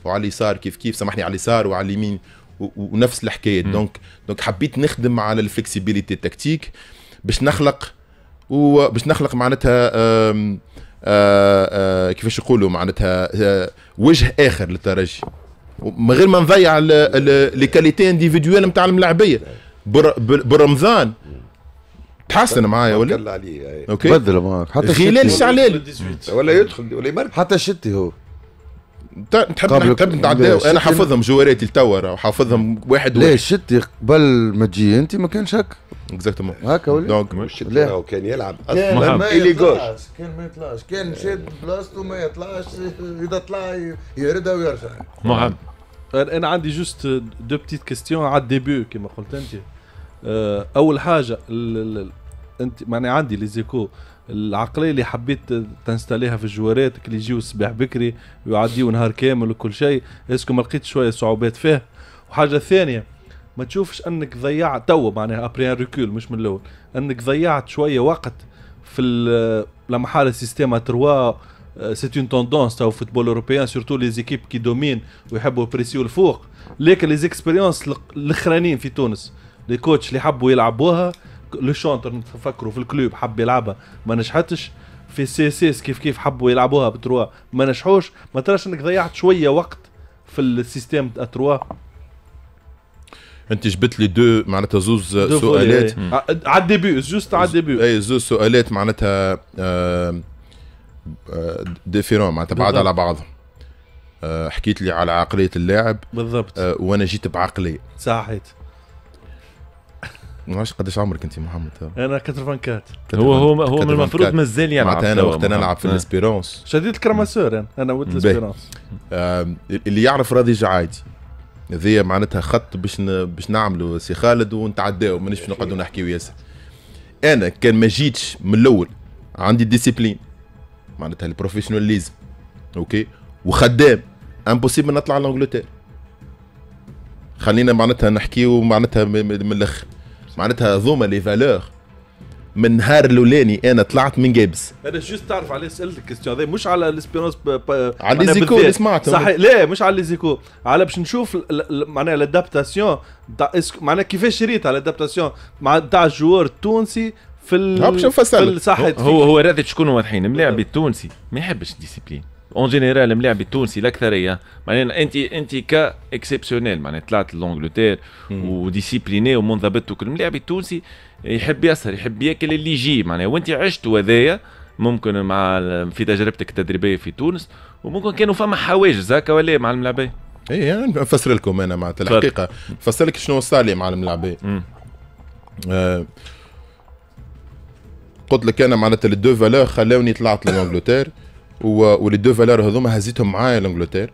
وعلى اليسار كيف كيف سامحني على اليسار وعلى اليمين ونفس الحكايه دونك دونك حبيت نخدم على الفلكسيبيليتي التكتيك باش نخلق وباش نخلق معناتها آه، آه، كيفاش يقولوا معناتها آه، وجه اخر للترجي من غير ما نضيع لي كاليتي انديفيدويل نتاع الملاعبيه برمضان تحسن معايا ولا؟ كلا اوكي بدل معاك حتى خلال الشعلال ولا يدخل ولا يمركز حتى شتي هو تحب تحب نتعداو انا حافظهم جواريتي لتوا حافظهم واحد واحد ليه شتي قبل ما تجي انت ما كانش هكا اكزاكتومون هكا ولا دونك مش كان يلعب اصلا ما يطلعش كان ما يطلعش كان شاد بلاصته ما يطلعش اذا طلع يردها ويرجع مهم انا عندي جوست دو بتيت كيستيون على الديبي كما قلت انت اول حاجه انت معني عندي لي زيكو العقليه اللي حبيت تنستاليها في الجوارات اللي يجيو الصباح بكري ويعديو نهار كامل وكل شيء اسكو ما لقيت شويه صعوبات فيه وحاجه ثانيه ما تشوفش انك ضيعت تو معناها ابري ريكول مش من الاول انك ضيعت شويه وقت في لما حال سيستيما 3 سيت اون توندونس تاع الفوتبول اوروبيان سورتو لي زيكيب كي دومين ويحبوا بريسيو الفوق لكن لي زيكسبيريونس الاخرانيين في تونس لي كوتش اللي حبوا يلعبوها لو شونتر نفكروا في الكلوب حب يلعبها ما نجحتش في سي اس كيف كيف حبوا يلعبوها بتروا ما نجحوش ما تراش انك ضيعت شويه وقت في السيستم تاع انت جبت لي دو معناتها زوز سؤالات على الديبي جوست على الديبي اي زوز سؤالات معناتها آه، ديفيرون معناتها بعض على آه، بعضهم حكيت لي على عقليه اللاعب بالضبط آه، وانا جيت بعقلي صحيت ما عرفتش قداش عمرك انت محمد انا 84 هو هو هو من المفروض مازال يلعب معناتها انا وقت نلعب في نعم. الاسبيرونس شديد الكراماسور يعني. انا انا ولد الاسبيرونس اللي يعرف راضي جعايدي عادي هذايا معناتها خط باش باش نعملوا سي خالد ونتعداو مانيش باش نقعدوا نحكيوا ياسر انا كان ما جيتش من الاول عندي ديسيبلين معناتها البروفيشناليزم اوكي وخدام امبوسيبل نطلع لانجلتير خلينا معناتها نحكيو معناتها من الاخر معناتها هذوما لي فالور من نهار الاولاني انا طلعت من جابس انا جوست تعرف عليه سالت الكيستيون هذه مش على الاسبيرونس على ليزيكو اللي سمعته صحيح لا مش على ليزيكو على باش نشوف معناها الادابتاسيون معناها كيفاش شريتها الادابتاسيون مع تاع الجوار التونسي في ال... باش نفسر هو هو راضي شكون هو الحين الملاعب التونسي ما يحبش الديسيبلين اون جينيرال الملاعب التونسي الاكثريه معناها انت انت كا اكسبسيونيل معناها طلعت لانجلتير وديسيبليني ومنضبط وكل الملاعب التونسي يحب يسهر يحب ياكل اللي يجي معناها وانت عشت وذايا ممكن مع في تجربتك التدريبيه في تونس وممكن كانوا فما حواجز هكا ولا مع الملاعبيه اي يعني نفسر لكم انا معناتها الحقيقه نفسر لك شنو صار لي مع الملاعبيه قلت لك انا معناتها الدو فالور خلاوني طلعت لانجلتير ولي دو فالور هذوما هزيتهم معايا لانجلتير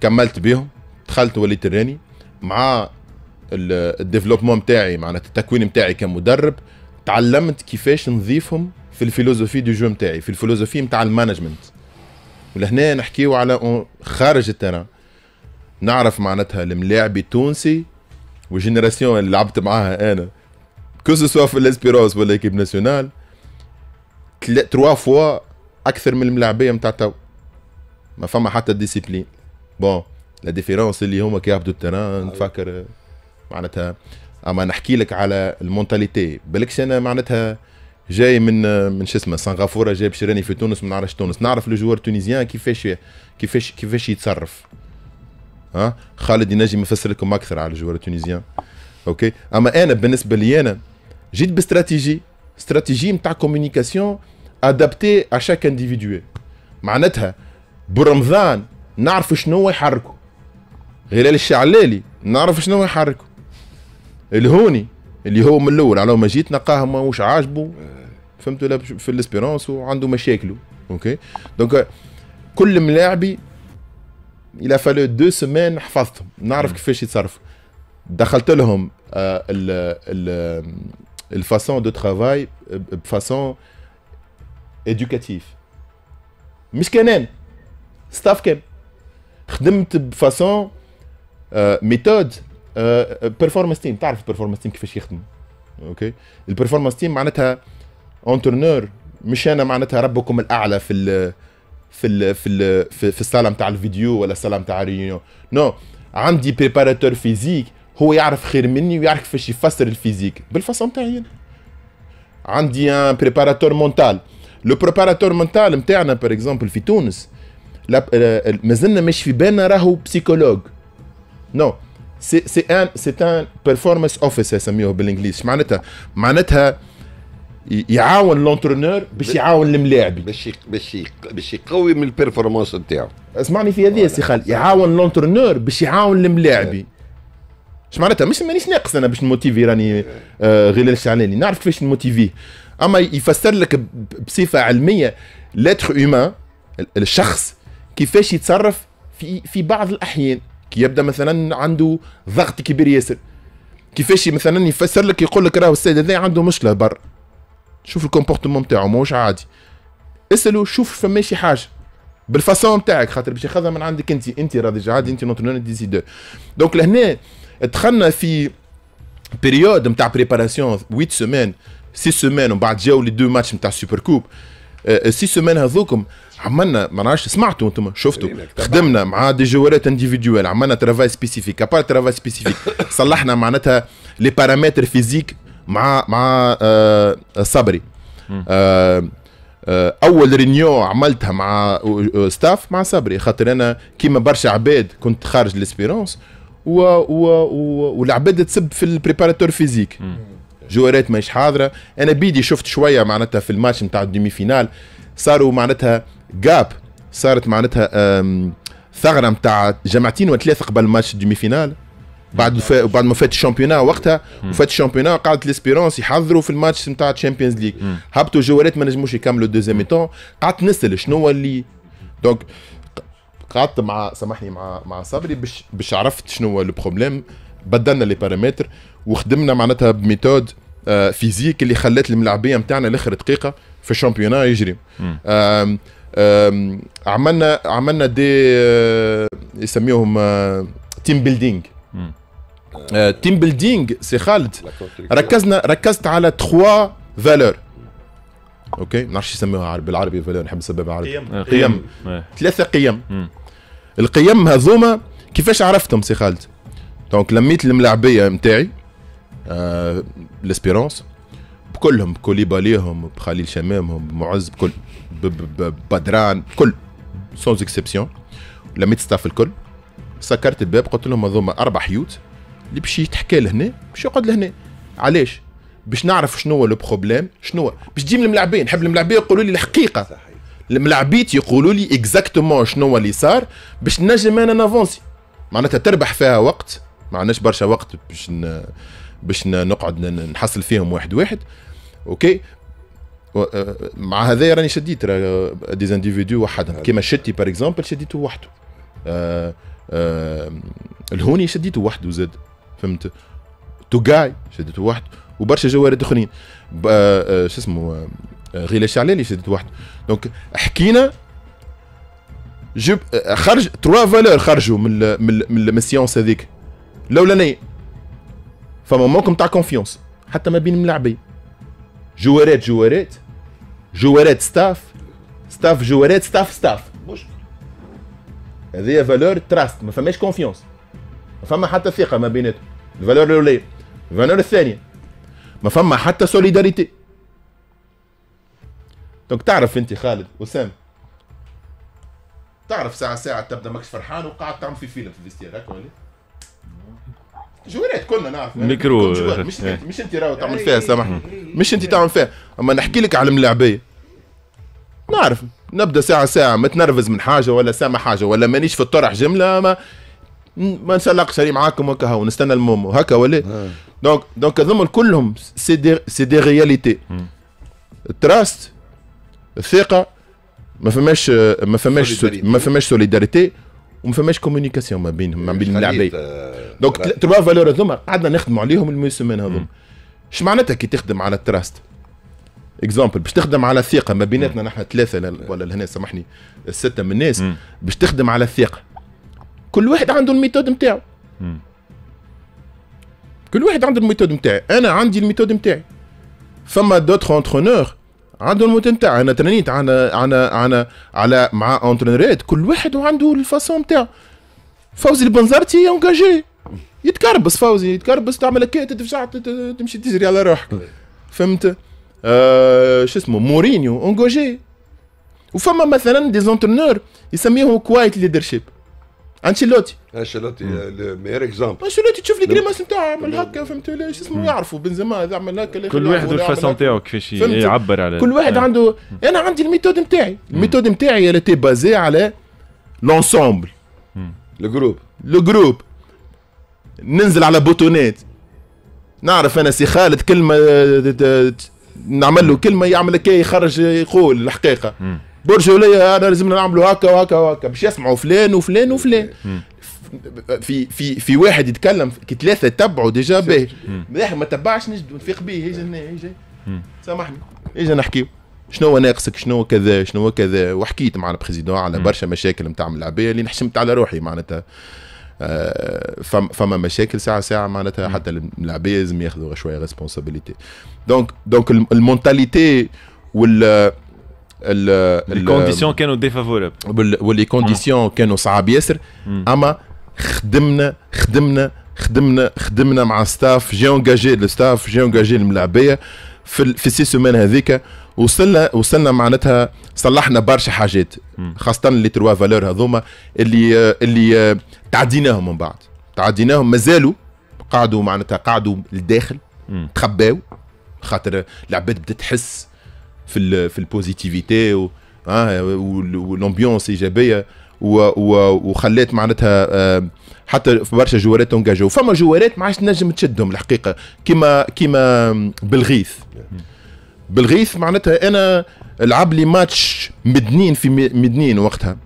كملت بيهم دخلت وليت راني مع الديفلوبمون نتاعي معناتها التكوين نتاعي كمدرب تعلمت كيفاش نضيفهم في الفيلوزوفي دو جو نتاعي في الفيلوزوفي نتاع المانجمنت ولهنا نحكيو على خارج التيران نعرف معناتها الملاعب التونسي والجينيراسيون اللي لعبت معاها انا كو سوا في الاسبيروس ولا ايكيب ناسيونال تروا فوا اكثر من الملاعبيه نتاع تو ما فما حتى ديسيبلين بون لا ديفيرونس اللي هما كيهبطوا التران تفكر أيوة. معناتها اما نحكي لك على المونتاليتي بالكش انا معناتها جاي من من شو اسمه سنغافوره جاي بشراني راني في تونس ما نعرفش تونس نعرف لو جوار تونيزيان كيفاش كيفاش كيفاش يتصرف ها خالد ينجم يفسر لكم اكثر على الجوار التونيزيان اوكي اما انا بالنسبه لي انا جيت باستراتيجي استراتيجي نتاع كوميونيكاسيون ادابتي اشاك انديفيدويل معناتها برمضان نعرف شنو يحركو غلال الشعلالي نعرف شنو يحركو الهوني اللي هو من الاول على ما جيت نقاه واش عاجبه فهمت ولا في الاسبيرونس وعنده مشاكله اوكي دونك كل ملاعبي الى فالو دو سمان حفظتهم نعرف كيفاش يتصرفوا دخلت لهم آه، الفاسون دو ترافاي بفاسون اديوكاتيف مش كانان ستاف كان خدمت بفاسون ميثود بيرفورمانس تيم تعرف البيرفورمانس تيم كيفاش يخدم اوكي البيرفورمانس تيم معناتها اونترنور مش انا معناتها ربكم الاعلى في الـ في الـ في الـ في, في الصاله نتاع الفيديو ولا الصاله نتاع الريونيون نو no. عندي بريباراتور فيزيك هو يعرف خير مني ويعرف كيفاش يفسر الفيزيك بالفاسون تاعي عندي ان بريباراتور مونتال لو بريباراتور مونتال نتاعنا باغ اكزومبل في تونس مازلنا مش في بالنا راهو بسيكولوج نو سي سي ان سي ان بيرفورمانس اوفيس يسميوه بالانجليزي معناتها معناتها يعاون لونترونور باش يعاون الملاعبي باش باش باش يقوي من البيرفورمانس نتاعو اسمعني في هذه يا سي خالد يعاون لونترونور باش يعاون الملاعبي اش معناتها مش مانيش ناقص انا باش نموتيفي راني آه غلال الشعلاني نعرف كيفاش نموتيفيه اما يفسر لك بصفه علميه لاتر هيومان الشخص كيفاش يتصرف في في بعض الاحيان كي يبدا مثلا عنده ضغط كبير ياسر كيفاش مثلا يفسر لك يقول لك راهو السيد هذا عنده مشكله برا شوف الكومبورتمون نتاعو ماهوش عادي اسالو شوف فما شي حاجه بالفاسون نتاعك خاطر باش ياخذها من عندك انت انت ديجا عادي انت نوتر ديسيدور دونك لهنا دخلنا في بيريود نتاع بريباراسيون 8 سيمين 6 سيمين ومن بعد جاو لي دو ماتش نتاع السوبر كوب 6 سيمين هذوكم عملنا ما نعرفش سمعتوا انتم شفتوا خدمنا مع دي جوالات انديفيدوال عملنا ترافاي سبيسيفيك ابار ترافاي سبيسيفيك صلحنا معناتها لي بارامتر فيزيك مع مع آه صبري آه آه اول رينيو عملتها مع ستاف آه، آه، مع صبري خاطر انا كيما برشا عباد كنت خارج ليسبيرونس و و و والعباد تسب في البريباراتور فيزيك جوارات ماهيش حاضره انا بيدي شفت شويه معناتها في الماتش نتاع الديمي فينال صاروا معناتها جاب صارت معناتها ثغره نتاع جمعتين وثلاثه قبل ماتش الديمي فينال بعد الف... بعد ما فات الشامبيونا وقتها وفات الشامبيونا قعدت ليسبيرونس يحضروا في الماتش نتاع تشامبيونز ليج هبطوا جوارات ما نجموش يكملوا الدوزيام تون قعدت نسال شنو اللي دونك قعدت مع سامحني مع مع صبري باش باش عرفت شنو هو لو بروبليم بدلنا لي بارامتر وخدمنا معناتها بميثود فيزيك آه، اللي خلت الملاعبيه نتاعنا لاخر دقيقه في الشامبيونا يجري عملنا عملنا دي آه تيم بيلدينغ تيم بيلدينغ سي خالد ركزنا ركزت على تخوا فالور اوكي ما نعرفش يسموها بالعربي فالور نحب نسببها عربي قيم قيم ثلاثه قيم القيم هذوما كيفاش عرفتهم سي خالد دونك لميت الملاعبيه نتاعي آه ليسبيرونس بكلهم بكوليباليهم بخليل شمامهم بمعز بكل بدران كل سونز اكسبسيون لميت ستاف الكل سكرت الباب قلت لهم هذوما اربع حيوت اللي باش يتحكى لهنا باش يقعد لهنا علاش باش نعرف شنو هو لو بروبليم شنو باش تجي من الملاعبيه نحب الملاعبيه يقولوا لي الحقيقه صحيح. الملاعبيت يقولوا لي اكزاكتومون شنو هو اللي صار باش نجم انا نافونسي معناتها تربح فيها وقت ما عندناش برشا وقت باش ن... باش نقعد نحصل فيهم واحد واحد اوكي مع هذا راني شديت را دي انديفيدو وحدهم كيما شتي باغ اكزومبل شديته وحده الهوني شديته وحده زاد فهمت توغاي شديته وحده وبرشا جوارد اخرين شو اسمه غيلاشي عليه اللي شدت وحده دونك حكينا جب خرج تروا فالور خرجوا من الـ من من السيونس هذيك الاولانيه فما موكم تاع كونفيونس حتى ما بين ملاعبي جوارات جوارات جوارات ستاف ستاف جوارات ستاف ستاف هذه فالور تراست ما فماش كونفيونس ما فما حتى ثقه ما بيناتهم الفالور الاوليه الفالور الثانيه ما فما حتى سوليداريتي دونك تعرف انت خالد وسام تعرف ساعه ساعه تبدا ماكش فرحان وقاعد تعمل في فيلم في فيستير هكا ولا جويرات كلنا نعرف ميكرو مش انت مش انت راهو تعمل إيه، فيها إيه، سامحني إيه، مش انت تعمل فيها اما نحكي لك على الملاعبيه نعرف نبدا ساعه ساعه متنرفز من حاجه ولا سامع حاجه ولا مانيش في الطرح جمله ما ما نسلقش راني معاكم هكا هو نستنى المومو هكا ولا آه. دونك دونك هذوما كلهم سي دي سي دي رياليتي تراست الثقه ما فماش ما فماش ما فماش سوليداريتي وما فماش كوميونيكاسيون ما بينهم ما بين اللاعبين دونك تروا فالور هذوما قعدنا نخدموا عليهم الموسمين هذوما اش معناتها كي تخدم على التراست اكزامبل باش تخدم على الثقه ما بيناتنا نحن ثلاثه ولا لهنا سامحني سته من الناس باش تخدم على الثقه كل واحد عنده الميثود نتاعو كل واحد عنده الميثود نتاعي انا عندي الميثود نتاعي فما دوتر انترونور عندهم متنتاع انا ترانيت عنا عنا عنا على مع اونترينريت كل واحد وعنده الفاسون نتاعو فوزي البنزرتي انجاجي يتكربس فوزي يتكربس تعمل هكا تدفشع تمشي تجري على روحك إيه. فهمت آه شو اسمه مورينيو انجاجي وفما مثلا دي زونترنور يسميهم كوايت ليدرشيب انشيلوتي انشيلوتي ميير اكزامبل انشيلوتي تشوف لي كريماس نتاعه عمل هكا فهمت ولا شو اسمه يعرفوا بنزيما هذا عمل هكا كل واحد والفاسون نتاعو كيفاش يعبر على كل واحد آه. عنده انا عندي الميثود نتاعي الميثود نتاعي اللي تي بازي على لونسومبل لو جروب لو جروب ننزل على بوتونات نعرف انا سي خالد كلمه آه، نعمل له كلمه يعمل كي يخرج يقول الحقيقه برشا ولاية انا لازم نعملوا هكا وهكا وهكا باش يسمعوا فلان وفلان وفلان في في في واحد يتكلم كي ثلاثه تبعوا ديجا باهي ما تبعش نجد نفيق به هيجا هنا هيجا سامحني اجي نحكي شنو هو ناقصك شنو هو كذا شنو هو كذا وحكيت مع البريزيدون على برشا مشاكل نتاع العبايه اللي نحشمت على روحي معناتها آه، فما فما مشاكل ساعه ساعه معناتها حتى العبايه لازم ياخذوا شويه ريسبونسابيلتي دونك دونك المونتاليتي وال الكونديسيون كانوا ديفافورابل واللي كونديسيون mm. كانوا صعاب ياسر mm. اما خدمنا خدمنا خدمنا خدمنا مع ستاف جي انجاجي الستاف جي انجاجي الملاعبيه في في السي سومان هذيك وصلنا وصلنا معناتها صلحنا برشا حاجات mm. خاصه لي تروا فالور هذوما اللي اللي تعديناهم من بعد تعديناهم مازالوا قعدوا معناتها قعدوا لداخل تخباو خاطر العباد بدات تحس في في البوزيتيفيتي و آه والامبيونس ايجابيه وخلات معناتها حتى في برشا جوارات انجاجو فما جوارات ما عادش تنجم تشدهم الحقيقه كيما كيما بالغيث بالغيث معناتها انا لعب لي ماتش مدنين في مدنين وقتها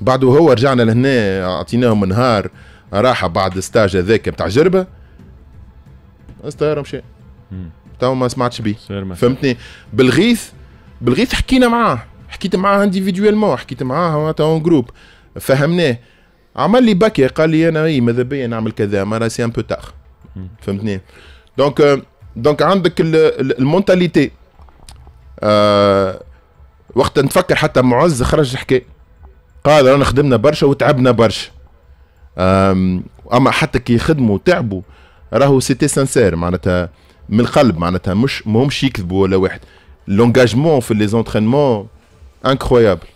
بعده هو رجعنا لهنا اعطيناهم نهار راحه بعد ستاج هذاك بتاع جربه استاهر مشى تو ما سمعتش بيه فهمتني بالغيث بالغيث حكينا معاه حكيت معاه انديفيدويلمون حكيت معاه تو جروب فهمناه عمل لي باكي قال لي انا اي ماذا بيا نعمل كذا ما راسي ان بو تاخ فهمتني دونك دونك euh، عندك المونتاليتي آه وقت نفكر حتى معز خرج حكي قال رانا خدمنا برشا وتعبنا برشا اما حتى كي خدموا وتعبوا راهو سيتي سانسير معناتها من القلب معناتها مش ماهمش يكذبوا ولا واحد لونجاجمون في لي زونترينمون انكرويابل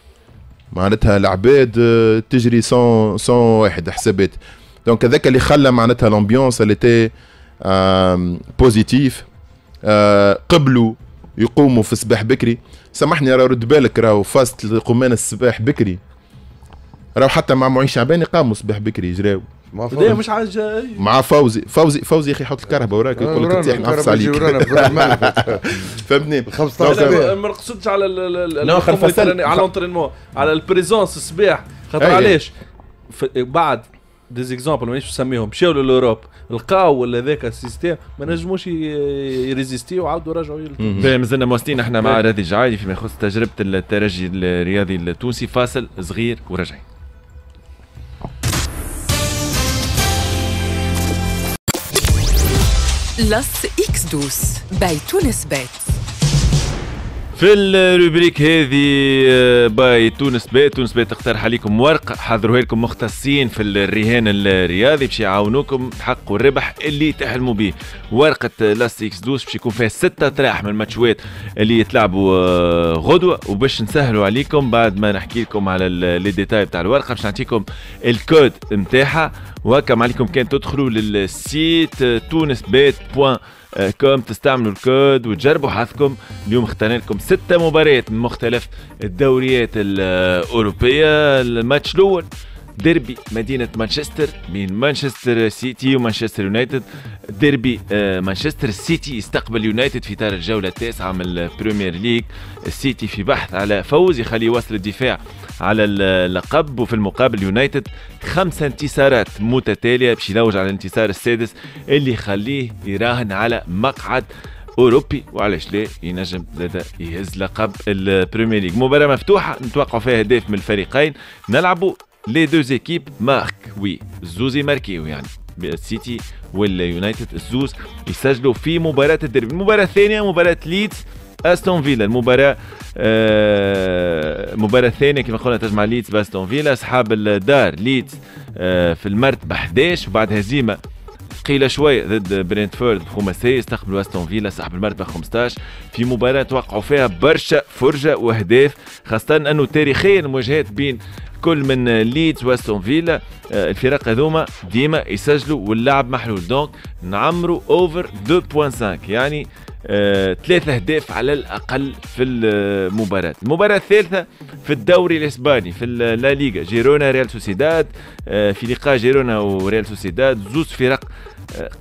معناتها العباد آه، تجري سون سون واحد حسابات دونك هذاك اللي خلى معناتها لومبيونس اللي تي بوزيتيف قبلوا يقوموا في الصباح بكري سامحني راه رد بالك راهو فاست قمان الصباح بكري راهو حتى مع معين شعباني قاموا الصباح بكري جراو مع فوزي مش حاجه إيه. مع فوزي فوزي فوزي اخي حط الكرهبه آه، وراك يقول لك تيح نحفظ عليك فهمتني 15 ما نقصدش على ال على الانترينمون على البريزونس الصباح خاطر علاش بعد دي زيكزامبل مانيش نسميهم مشاو للاوروب لقاو ولا ذاك السيستيم ما نجموش يريزيستيو وعاودوا رجعوا مازلنا مواصلين احنا مع إيه. رادي الجعالي فيما يخص تجربه الترجي الرياضي التونسي فاصل صغير ورجعي لص إكس دوس باي تونس بيت في الروبريك هذه آه، باي تونس بيت تونس بيت تقترح عليكم ورق حضروها لكم مختصين في الرهان الرياضي باش يعاونوكم تحققوا الربح اللي تحلموا به ورقة لاست اكس دوس باش يكون فيها ستة تراح من الماتشوات اللي يتلعبوا آه، غدوة وباش نسهلوا عليكم بعد ما نحكي لكم على لي ديتاي بتاع الورقة باش نعطيكم الكود نتاعها وكما عليكم كان تدخلوا للسيت تونس بيت بوان كوم تستعملوا الكود وتجربوا حظكم اليوم اخترنا لكم ستة مباريات من مختلف الدوريات الأوروبية الماتش الأول ديربي مدينة مانشستر بين مانشستر سيتي ومانشستر يونايتد ديربي آه، مانشستر سيتي يستقبل يونايتد في اطار الجولة التاسعة من البريمير ليج السيتي في بحث على فوز يخليه يواصل الدفاع على اللقب وفي المقابل يونايتد خمسة انتصارات متتالية باش يلوج على الانتصار السادس اللي يخليه يراهن على مقعد اوروبي وعلاش لا ينجم زاد يهز لقب البريمير ليغ مباراه مفتوحه نتوقعوا فيها اهداف من الفريقين نلعبوا لي دو ايكيب مارك وي الزوز يماركيو يعني السيتي واليونايتد الزوز يسجلوا في مباراه الدربي المباراه الثانيه مباراه ليدز استون فيلا المباراه آه، مباراة ثانية كما قلنا تجمع ليدز باستون فيلا أصحاب الدار ليدز آه، في المرتبه 11 وبعد هزيمة قيل شوية ضد برينتفورد الخماسية استقبلوا استون فيلا صاحب المرتبة 15 في مباراة توقعوا فيها برشا فرجة وأهداف خاصة أنه تاريخيا المواجهات بين الكل من ليدز واستون فيلا آه، الفرق هذوما ديما يسجلوا واللعب محلول دونك نعمروا اوفر 2.5 يعني آه، ثلاثة أهداف على الأقل في المباراة المباراة الثالثة في الدوري الإسباني في لا ليغا جيرونا ريال سوسيداد آه، في لقاء جيرونا وريال سوسيداد زوز فرق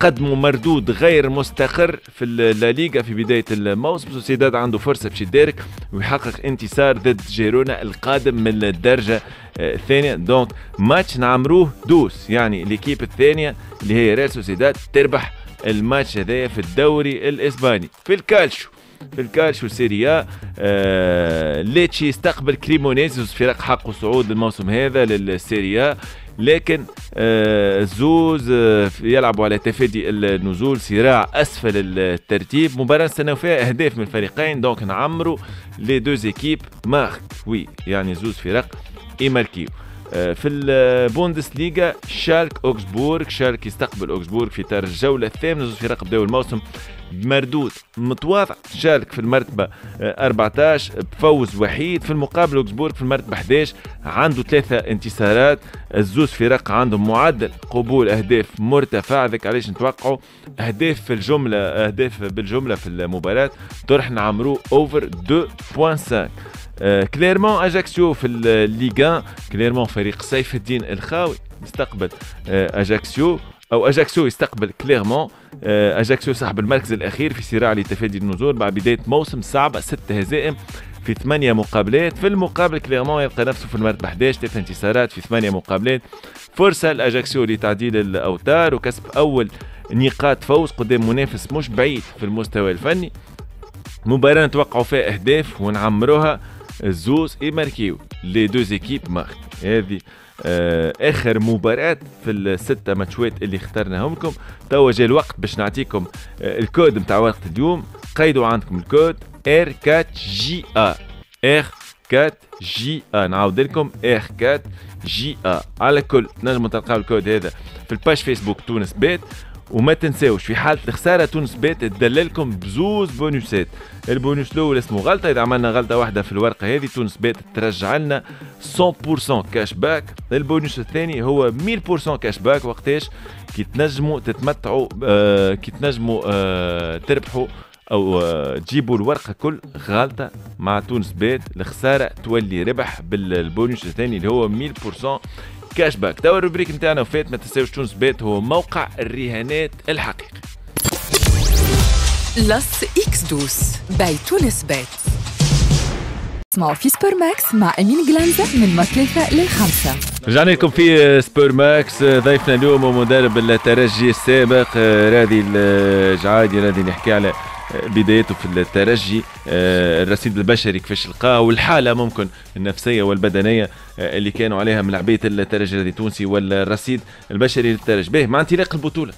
قدموا مردود غير مستقر في الليغا في بدايه الموسم سوسيداد عنده فرصه باش يدارك ويحقق انتصار ضد جيرونا القادم من الدرجه آه، الثانيه دونك ماتش نعمروه دوس يعني ليكيب الثانيه اللي هي ريال سوسيداد تربح الماتش هذايا في الدوري الاسباني في الكالشو في الكالشو سيريا آه ليتشي يستقبل كريمونيزوس في حق صعود الموسم هذا للسيريا لكن آه، الزوز آه، يلعبوا على تفادي النزول صراع اسفل الترتيب مباراه سنه فيها اهداف من الفريقين دونك نعمروا لي دوز ايكيب مارك وي يعني زوز فرق يماركيو آه، في البوندس ليغا شالك اوكسبورغ شالك يستقبل اوكسبورغ في اطار الجوله الثامنه زوز فرق بداو الموسم مردود متواضع شارك في المرتبة 14 بفوز وحيد في المقابل لوكسبورغ في المرتبة 11 عنده ثلاثة انتصارات الزوز فرق عندهم معدل قبول أهداف مرتفع ذاك علاش نتوقعوا أهداف في الجملة أهداف بالجملة في المباراة طرح نعمرو أوفر 2.5 كليرمون اجاكسيو في الليغا كليرمون فريق سيف الدين الخاوي مستقبل اجاكسيو آه، او اجاكسو يستقبل كليرمون آه، اجاكسو صاحب المركز الاخير في صراع لتفادي النزول مع بدايه موسم صعب ست هزائم في ثمانية مقابلات في المقابل كليرمون يلقى نفسه في المرتبة 11 ثلاث انتصارات في ثمانية مقابلات فرصة لأجاكسيو لتعديل الأوتار وكسب أول نقاط فوز قدام منافس مش بعيد في المستوى الفني مباراة نتوقعوا فيها أهداف ونعمروها الزوز ماركيو لي دو زيكيب مارك هذه آه، اخر مباراه في السته ماتشوات اللي اخترناهم لكم توا جا الوقت باش نعطيكم آه، الكود نتاع وقت اليوم قيدوا عندكم الكود ار 4 جي ا ار 4 جي ا نعاود لكم ار 4 جي ا على كل نجم تلقاو الكود هذا في الباج فيسبوك تونس بيت وما تنساوش في حاله الخساره تونس بيت تدللكم بزوز بونوسات البونوس الاول اسمه غلطه اذا عملنا غلطه واحده في الورقه هذه تونس بيت ترجع لنا 100% كاش باك البونوس الثاني هو 100% كاش باك وقتاش كي تنجموا تتمتعوا آه كي تنجموا آه تربحوا او آه، تجيبوا الورقه كل غلطه مع تونس بيت الخساره تولي ربح بالبونوس الثاني اللي هو 100% كاش باك توا الروبريك نتاعنا وفات ما تنساوش تونس بيت هو موقع الرهانات الحقيقي لص اكس دوس باي تونس بيت اسمعوا في سبور ماكس مع امين جلانزا من مكلفة للخمسة رجعنا لكم في سبور ماكس آه، ضيفنا اليوم مدرب الترجي السابق آه، راضي الجعادي راضي نحكي على بدايته في الترجي آه، الرصيد البشري كيفاش لقاه والحاله ممكن النفسيه والبدنيه آه، اللي كانوا عليها من لعبيه الترجي التونسي والرصيد البشري للترجي باهي مع انطلاق البطوله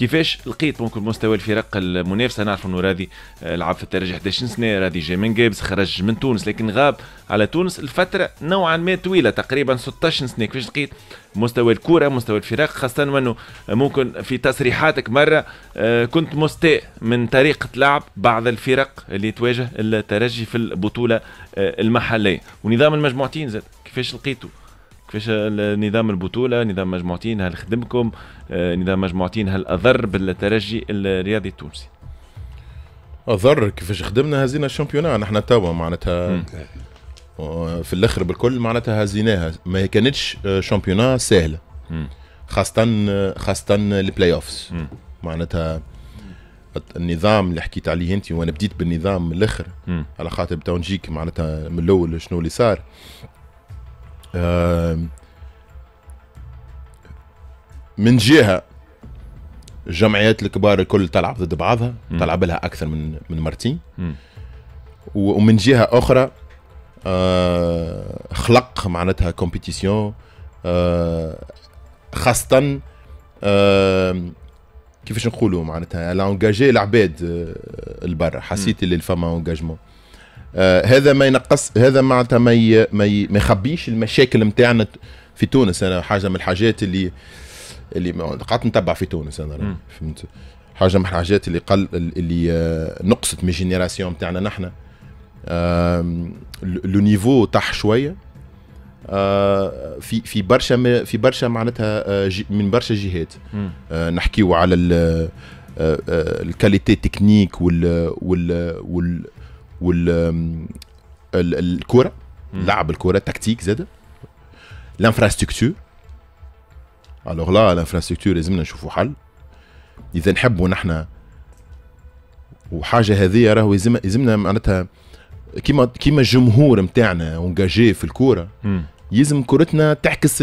كيفاش لقيت ممكن مستوى الفرق المنافسه نعرف انه راضي آه، لعب في الترجي 11 سنه راضي جاي من جابس خرج من تونس لكن غاب على تونس لفتره نوعا ما طويله تقريبا 16 سنه كيفاش لقيت مستوى الكره مستوى الفرق خاصه وانه ممكن في تصريحاتك مره آه، كنت مستاء من طريقه لعب بعض الفرق اللي تواجه الترجي في البطوله آه، المحليه ونظام المجموعتين زاد كيفاش لقيته كيفاش نظام البطوله نظام مجموعتين هل خدمكم آه، نظام مجموعتين هل اضر بالترجي الرياضي التونسي اضر كيفاش خدمنا هزينا الشامبيونا نحن توا معناتها في الاخر بالكل معناتها هزيناها ما كانتش آه، شامبيونا سهله خاصه خاصه البلاي اوفس معناتها النظام اللي حكيت عليه انت وانا بديت بالنظام من الاخر على خاطر تو نجيك معناتها من الاول شنو اللي صار من جهه الجمعيات الكبار الكل تلعب ضد بعضها م. تلعب لها اكثر من من مرتين م. ومن جهه اخرى آه، خلق معناتها كومبيتيسيون آه، خاصه آه، كيفاش نقولوا معناتها لانجاجي العباد البرا حسيت اللي فما انجاجمون آه، هذا ما ينقص هذا معناتها ما ما, ما يخبيش المشاكل نتاعنا في تونس انا حاجه من الحاجات اللي اللي قعدت نتبع في تونس انا فهمت حاجه من الحاجات اللي قل اللي آه، نقصت من جينيراسيون نتاعنا نحن لو نيفو طاح شويه آه، في في برشا في برشا معناتها من برشا جهات نحكيو على الكاليتي تكنيك وال وال, وال وال الكوره لعب الكوره تكتيك زاده الانفراستركتور الوغ لا الانفراستركتور لازمنا نشوفوا حل اذا نحبوا نحن وحاجه هذه راهو يلزمنا معناتها كيما كيما الجمهور نتاعنا اونجاجي في الكوره يلزم كورتنا تعكس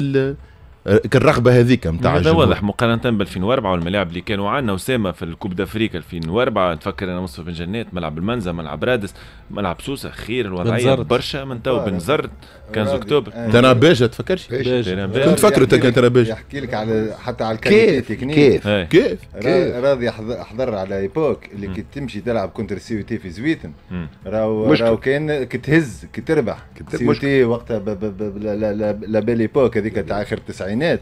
كالرغبه هذيك نتاع هذا واضح مقارنه ب 2004 والملاعب اللي كانوا عندنا وسامه في الكوب دافريكا 2004 نفكر انا مصطفى بن جنات ملعب المنزه ملعب رادس ملعب سوسه خير الوضعيه برشا من تو بنزرت 15 اكتوبر باجا تفكرش كنت فكرت كان باجا يحكي لك على حتى على الكيف كيف كيف كيف راضي حضر على ايبوك اللي كنت تمشي تلعب كونتر سي تي في زويتن راهو راهو كان كتهز كتربح سي تي وقتها لا بيل ايبوك هذيك تاع اخر التسعينات التسعينات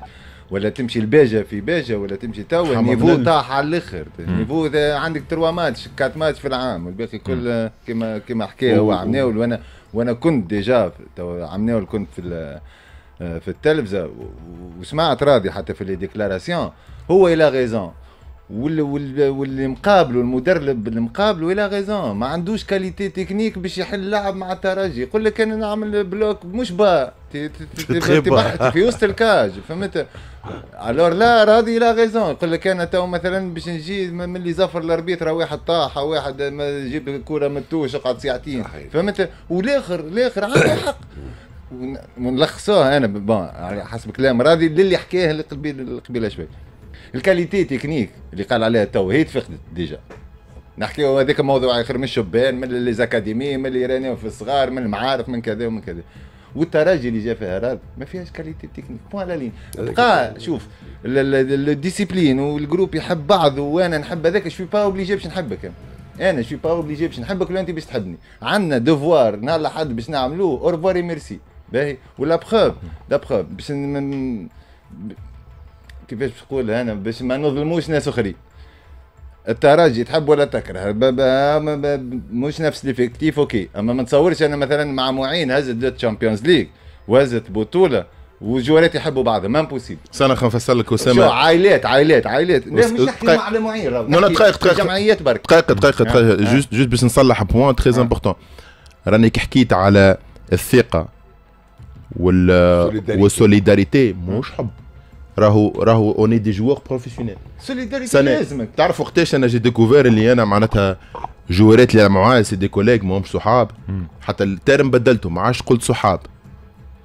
ولا تمشي الباجة في باجة ولا تمشي توا النيفو طاح على الاخر النيفو عندك تروا ماتش كات ماتش في العام والباقي كل كما كما حكى هو عمناول وانا وانا كنت ديجا عمناول كنت في في التلفزه وسمعت راضي حتى في لي ديكلاراسيون هو الى غيزون واللي وال... مقابله المدرب اللي مقابله الى غيزون ما عندوش كاليتي تكنيك باش يحل لعب مع الترجي يقول لك انا نعمل بلوك مش با في وسط الكاج فهمت الور لا راضي لا غيزون يقول لك انا تو مثلا باش نجي من اللي زفر راه واحد طاح واحد ما جيب الكره من التوش قعد ساعتين فهمت والاخر الاخر عنده حق ونلخصوها انا بون على حسب كلام راضي للي حكاه قبيله شوي الكاليتي تكنيك اللي قال عليها تو هي تفقدت ديجا نحكيو هذاك موضوع اخر من الشبان من زاكاديمي من اللي راني في الصغار من المعارف من كذا ومن كذا والتراجي اللي جا فيها راد ما فيهاش كاليتي تكنيك بوان لا لين بقى شوف الديسيبلين والجروب يحب بعض وانا نحب هذاك شو با اوبليجي باش نحبك انا شو با اوبليجي باش نحبك ولا انت باش تحبني عندنا ديفوار نهار لحد باش نعملوه اورفوار ميرسي باهي ولا بخوب لا بخوب باش كيفاش تقول انا باش ما نظلموش ناس اخرين الترجي تحب ولا تكره مش نفس ليفيكتيف اوكي اما ما نتصورش انا مثلا مع معين هزت دوت تشامبيونز ليغ وهزت بطوله وجوالات يحبوا بعضهم ما امبوسيبل سنة خلينا نفسر لك اسامه شو عائلات عائلات عائلات لا مش نحكي على معين نو دقائق دقائق جمعيات برك دقائق دقائق دقائق جوست جوست باش نصلح بوان تري امبورتون كي حكيت على الثقه وال والسوليداريتي مش حب راهو راهو اوني دي جوار بروفيسيونيل سوليداريتي لازمك تعرف وقتاش انا جي ديكوفير اللي انا معناتها جوارات اللي معايا سي دي كوليك ماهمش صحاب حتى التيرم بدلته ما عادش قلت صحاب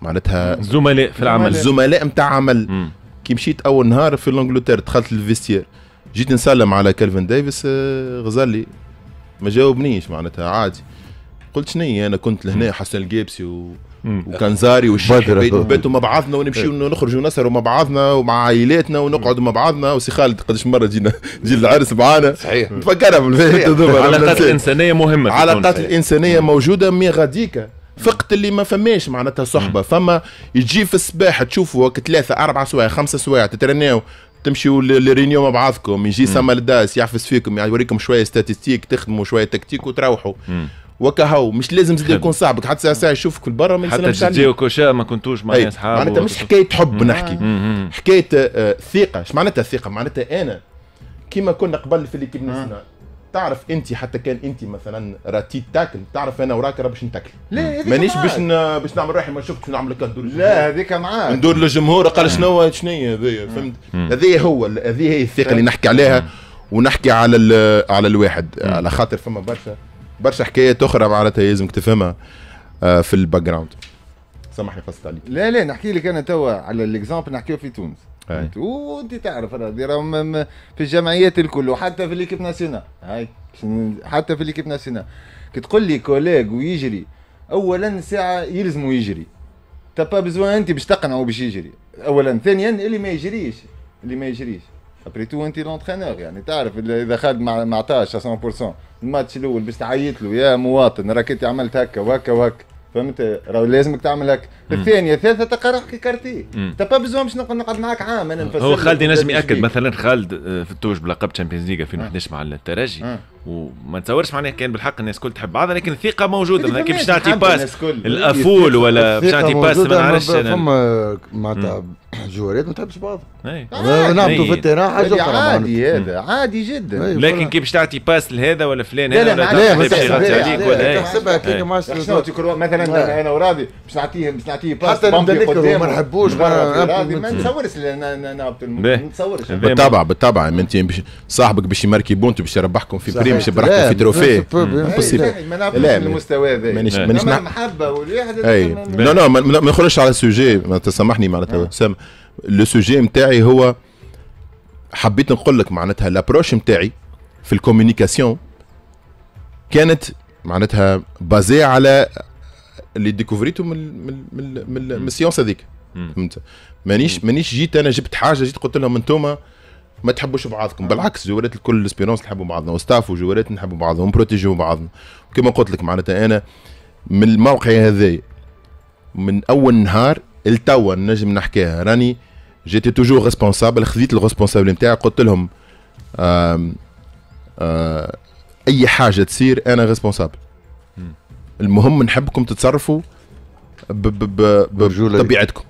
معناتها زملاء في العمل زملاء نتاع عمل كي مشيت اول نهار في لونجلتير دخلت للفيستير جيت نسلم على كالفن ديفيس آه، غزالي ما جاوبنيش معناتها عادي قلت شنو انا كنت لهنا حسن الجيبسي و زاري والشيخ بيت مع بعضنا ونمشي إيه. ونخرج ونسهر مع بعضنا ومع عائلاتنا ونقعد مع بعضنا وسي خالد قداش مره جينا جي العرس معانا صحيح تفكرها العلاقات الانسانيه مهمه العلاقات الانسانيه موجوده مي غاديكا فقت اللي ما فماش معناتها صحبه فما يجي في الصباح تشوفوا ثلاثه اربع سوايع خمسه سوايع تترناو تمشيوا لرينيو مع بعضكم يجي سما الداس يعفس فيكم يوريكم شويه ستاتستيك تخدموا شويه تكتيك وتروحوا وكهو مش لازم زاد يكون صاحبك حتى ساعه يشوفك في البرا ما حتى جي وكوشا ما كنتوش مع اصحاب معناتها مش حكايه حب نحكي حكايه آه، ثقه اش معناتها ثقه معناتها انا كيما كنا قبل في ليكيب ناسيونال آه. تعرف انت حتى كان انت مثلا راتي تاكل تعرف انا وراك راه باش نتاكل مانيش باش باش نعمل روحي ما شفتش نعمل لك الدور لا هذيك معاك ندور للجمهور قال شنو شنو هذايا فهمت هذه هو هذه هي الثقه اللي طيب. نحكي عليها ونحكي على على الواحد على خاطر فما برشا برشا حكايات اخرى معناتها لازمك تفهمها آه، في الباك جراوند سامحني قصت عليك لا لا نحكي لك انا توا على الاكزامبل نحكيه في تونس وانت تعرف في الجمعيات الكل وحتى في ليكيب ناسيونال حتى في ليكيب ناسيونال كي تقول لي كوليغ ويجري اولا ساعه يلزمه يجري تبا بزوان انت باش تقنعه باش يجري اولا ثانيا اللي ما يجريش اللي ما يجريش ابري تو انت لونترينور يعني تعرف اذا خالد ما عطاش 100% الماتش الاول باش تعيط له يا مواطن راك انت عملت هكا وهكا وهكا فهمت راه لازمك تعمل هكا الثانيه الثالثه تلقى روحك كارتي تا با بزوم باش نقعد معاك عام انا نفسر هو خالد ينجم ياكد مثلا خالد آه، في التوج بلقب تشامبيونز ليغ 2011 مع الترجي آه. وما نتصورش معناها كان بالحق الناس الكل تحب بعضها لكن الثقه موجوده ما كي تعطي باس الافول ولا باش تعطي باس ما نعرفش انا فما يعني معناتها جواريات ما تحبش بعض إيه. نعبدوا إيه. في التيران حاجه اخرى عادي هذا عادي جدا إيه، لكن كيفاش تعطي باس لهذا ولا فلان هذا ولا باش عليك ولا تحسبها كي مثلا انا وراضي باش نعطيه باش نعطيه باس حتى نبدا ما نحبوش ما نتصورش نعبد ما نتصورش بالطبع بالطبع انت صاحبك باش يمركي بونتو باش يربحكم في يمشي إيه. برحمه إيه. في تروفي إيه. لا المستوى هذا مانيش مانيش محبه والواحد اي نو نو ما نخرجش على السوجي تسامحني معناتها سام لو سوجي نتاعي هو حبيت نقول لك معناتها لابروش نتاعي في الكوميونيكاسيون كانت معناتها بازي على اللي ديكوفريتو من من من, من السيونس هذيك فهمت مانيش مانيش جيت انا جبت حاجه جيت قلت لهم انتوما ما تحبوش بعضكم بالعكس جوالات الكل الاسبيرونس نحبوا بعضنا وستاف وجوالات نحبوا بعضنا ونبروتيجيو بعضنا كما قلت لك معناتها انا من الموقع هذا من اول نهار التوا نجم نحكيها راني جيتي توجور ريسبونسابل خذيت الريسبونسابل نتاعي قلت لهم آم آم آه، اي حاجه تصير انا ريسبونسابل المهم نحبكم تتصرفوا بطبيعتكم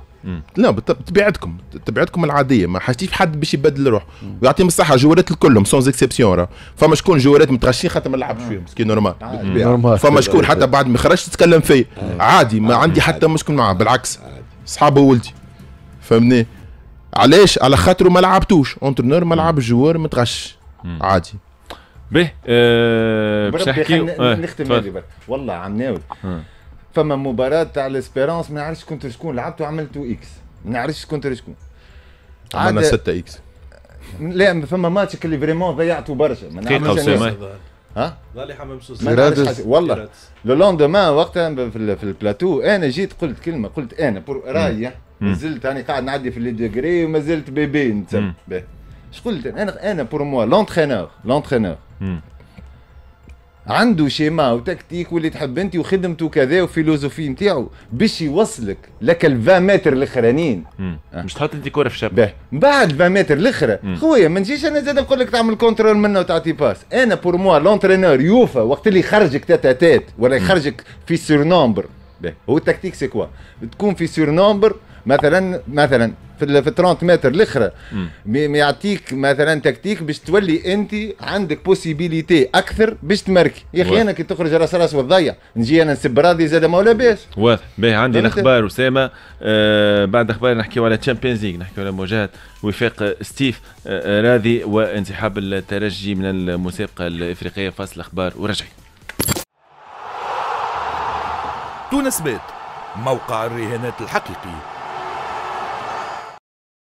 لا بطبيعتكم بطبيعتكم العاديه ما حاجتي في حد باش يبدل روحه ويعطيهم الصحه جوارات الكلهم سون اكسبسيون راه فما شكون جوارات متغشين خاطر ما لعبش آه. فيهم سكي نورمال نورمال فما شكون حتى بعد ما خرجت تتكلم فيا آه. عادي ما آه. عندي حتى مشكل معاه بالعكس صحابه ولدي فهمني علاش على خاطر ما لعبتوش اونترنور ما لعبش جوار متغش عادي به أه باش هذه نختم والله عم ناوي فما مباراة تاع ليسبيرونس ما نعرفش كنت شكون لعبت وعملت اكس ما نعرفش كنت شكون عملنا 6 اكس لا فما ماتش اللي فريمون ضيعته برشا ما نعرفش ها؟ ظل حمام سوسه والله لو لوندومان وقتها في البلاتو انا جيت قلت كلمه قلت انا رايح مازلت راني قاعد نعدي في لي ديغري وما زلت بيبي نتسم اش قلت انا انا بور موا لونترينور لونترينور عنده شيما وتكتيك واللي تحب انت وخدمته كذا وفيلوزوفي نتاعو باش يوصلك لك ال 20 متر الاخرانيين أه. مش تحط انت كره في الشبكه باه بعد 20 متر الاخرى خويا ما نجيش انا زاد نقول لك تعمل كونترول منه وتعطي باس انا بور موا لونترينور يوفا وقت اللي يخرجك تاتا تات ولا يخرجك في سور نومبر هو التكتيك سي كوا تكون في سور نومبر مثلا مثلا في ال 30 متر الاخرى يعطيك مثلا تكتيك باش تولي انت عندك بوسيبيليتي اكثر باش تمركي يا اخي انا كي تخرج راس راس وتضيع نجي انا نسب راضي زاد ما ولا باش واضح باهي عندي الاخبار اسامه آه بعد اخبار نحكيو على تشامبيونز ليغ نحكيو على مواجهه وفاق ستيف آه،, آه راضي وانسحاب الترجي من المسابقه الافريقيه فاصل الاخبار ورجعي تونس بيت موقع الرهانات الحقيقي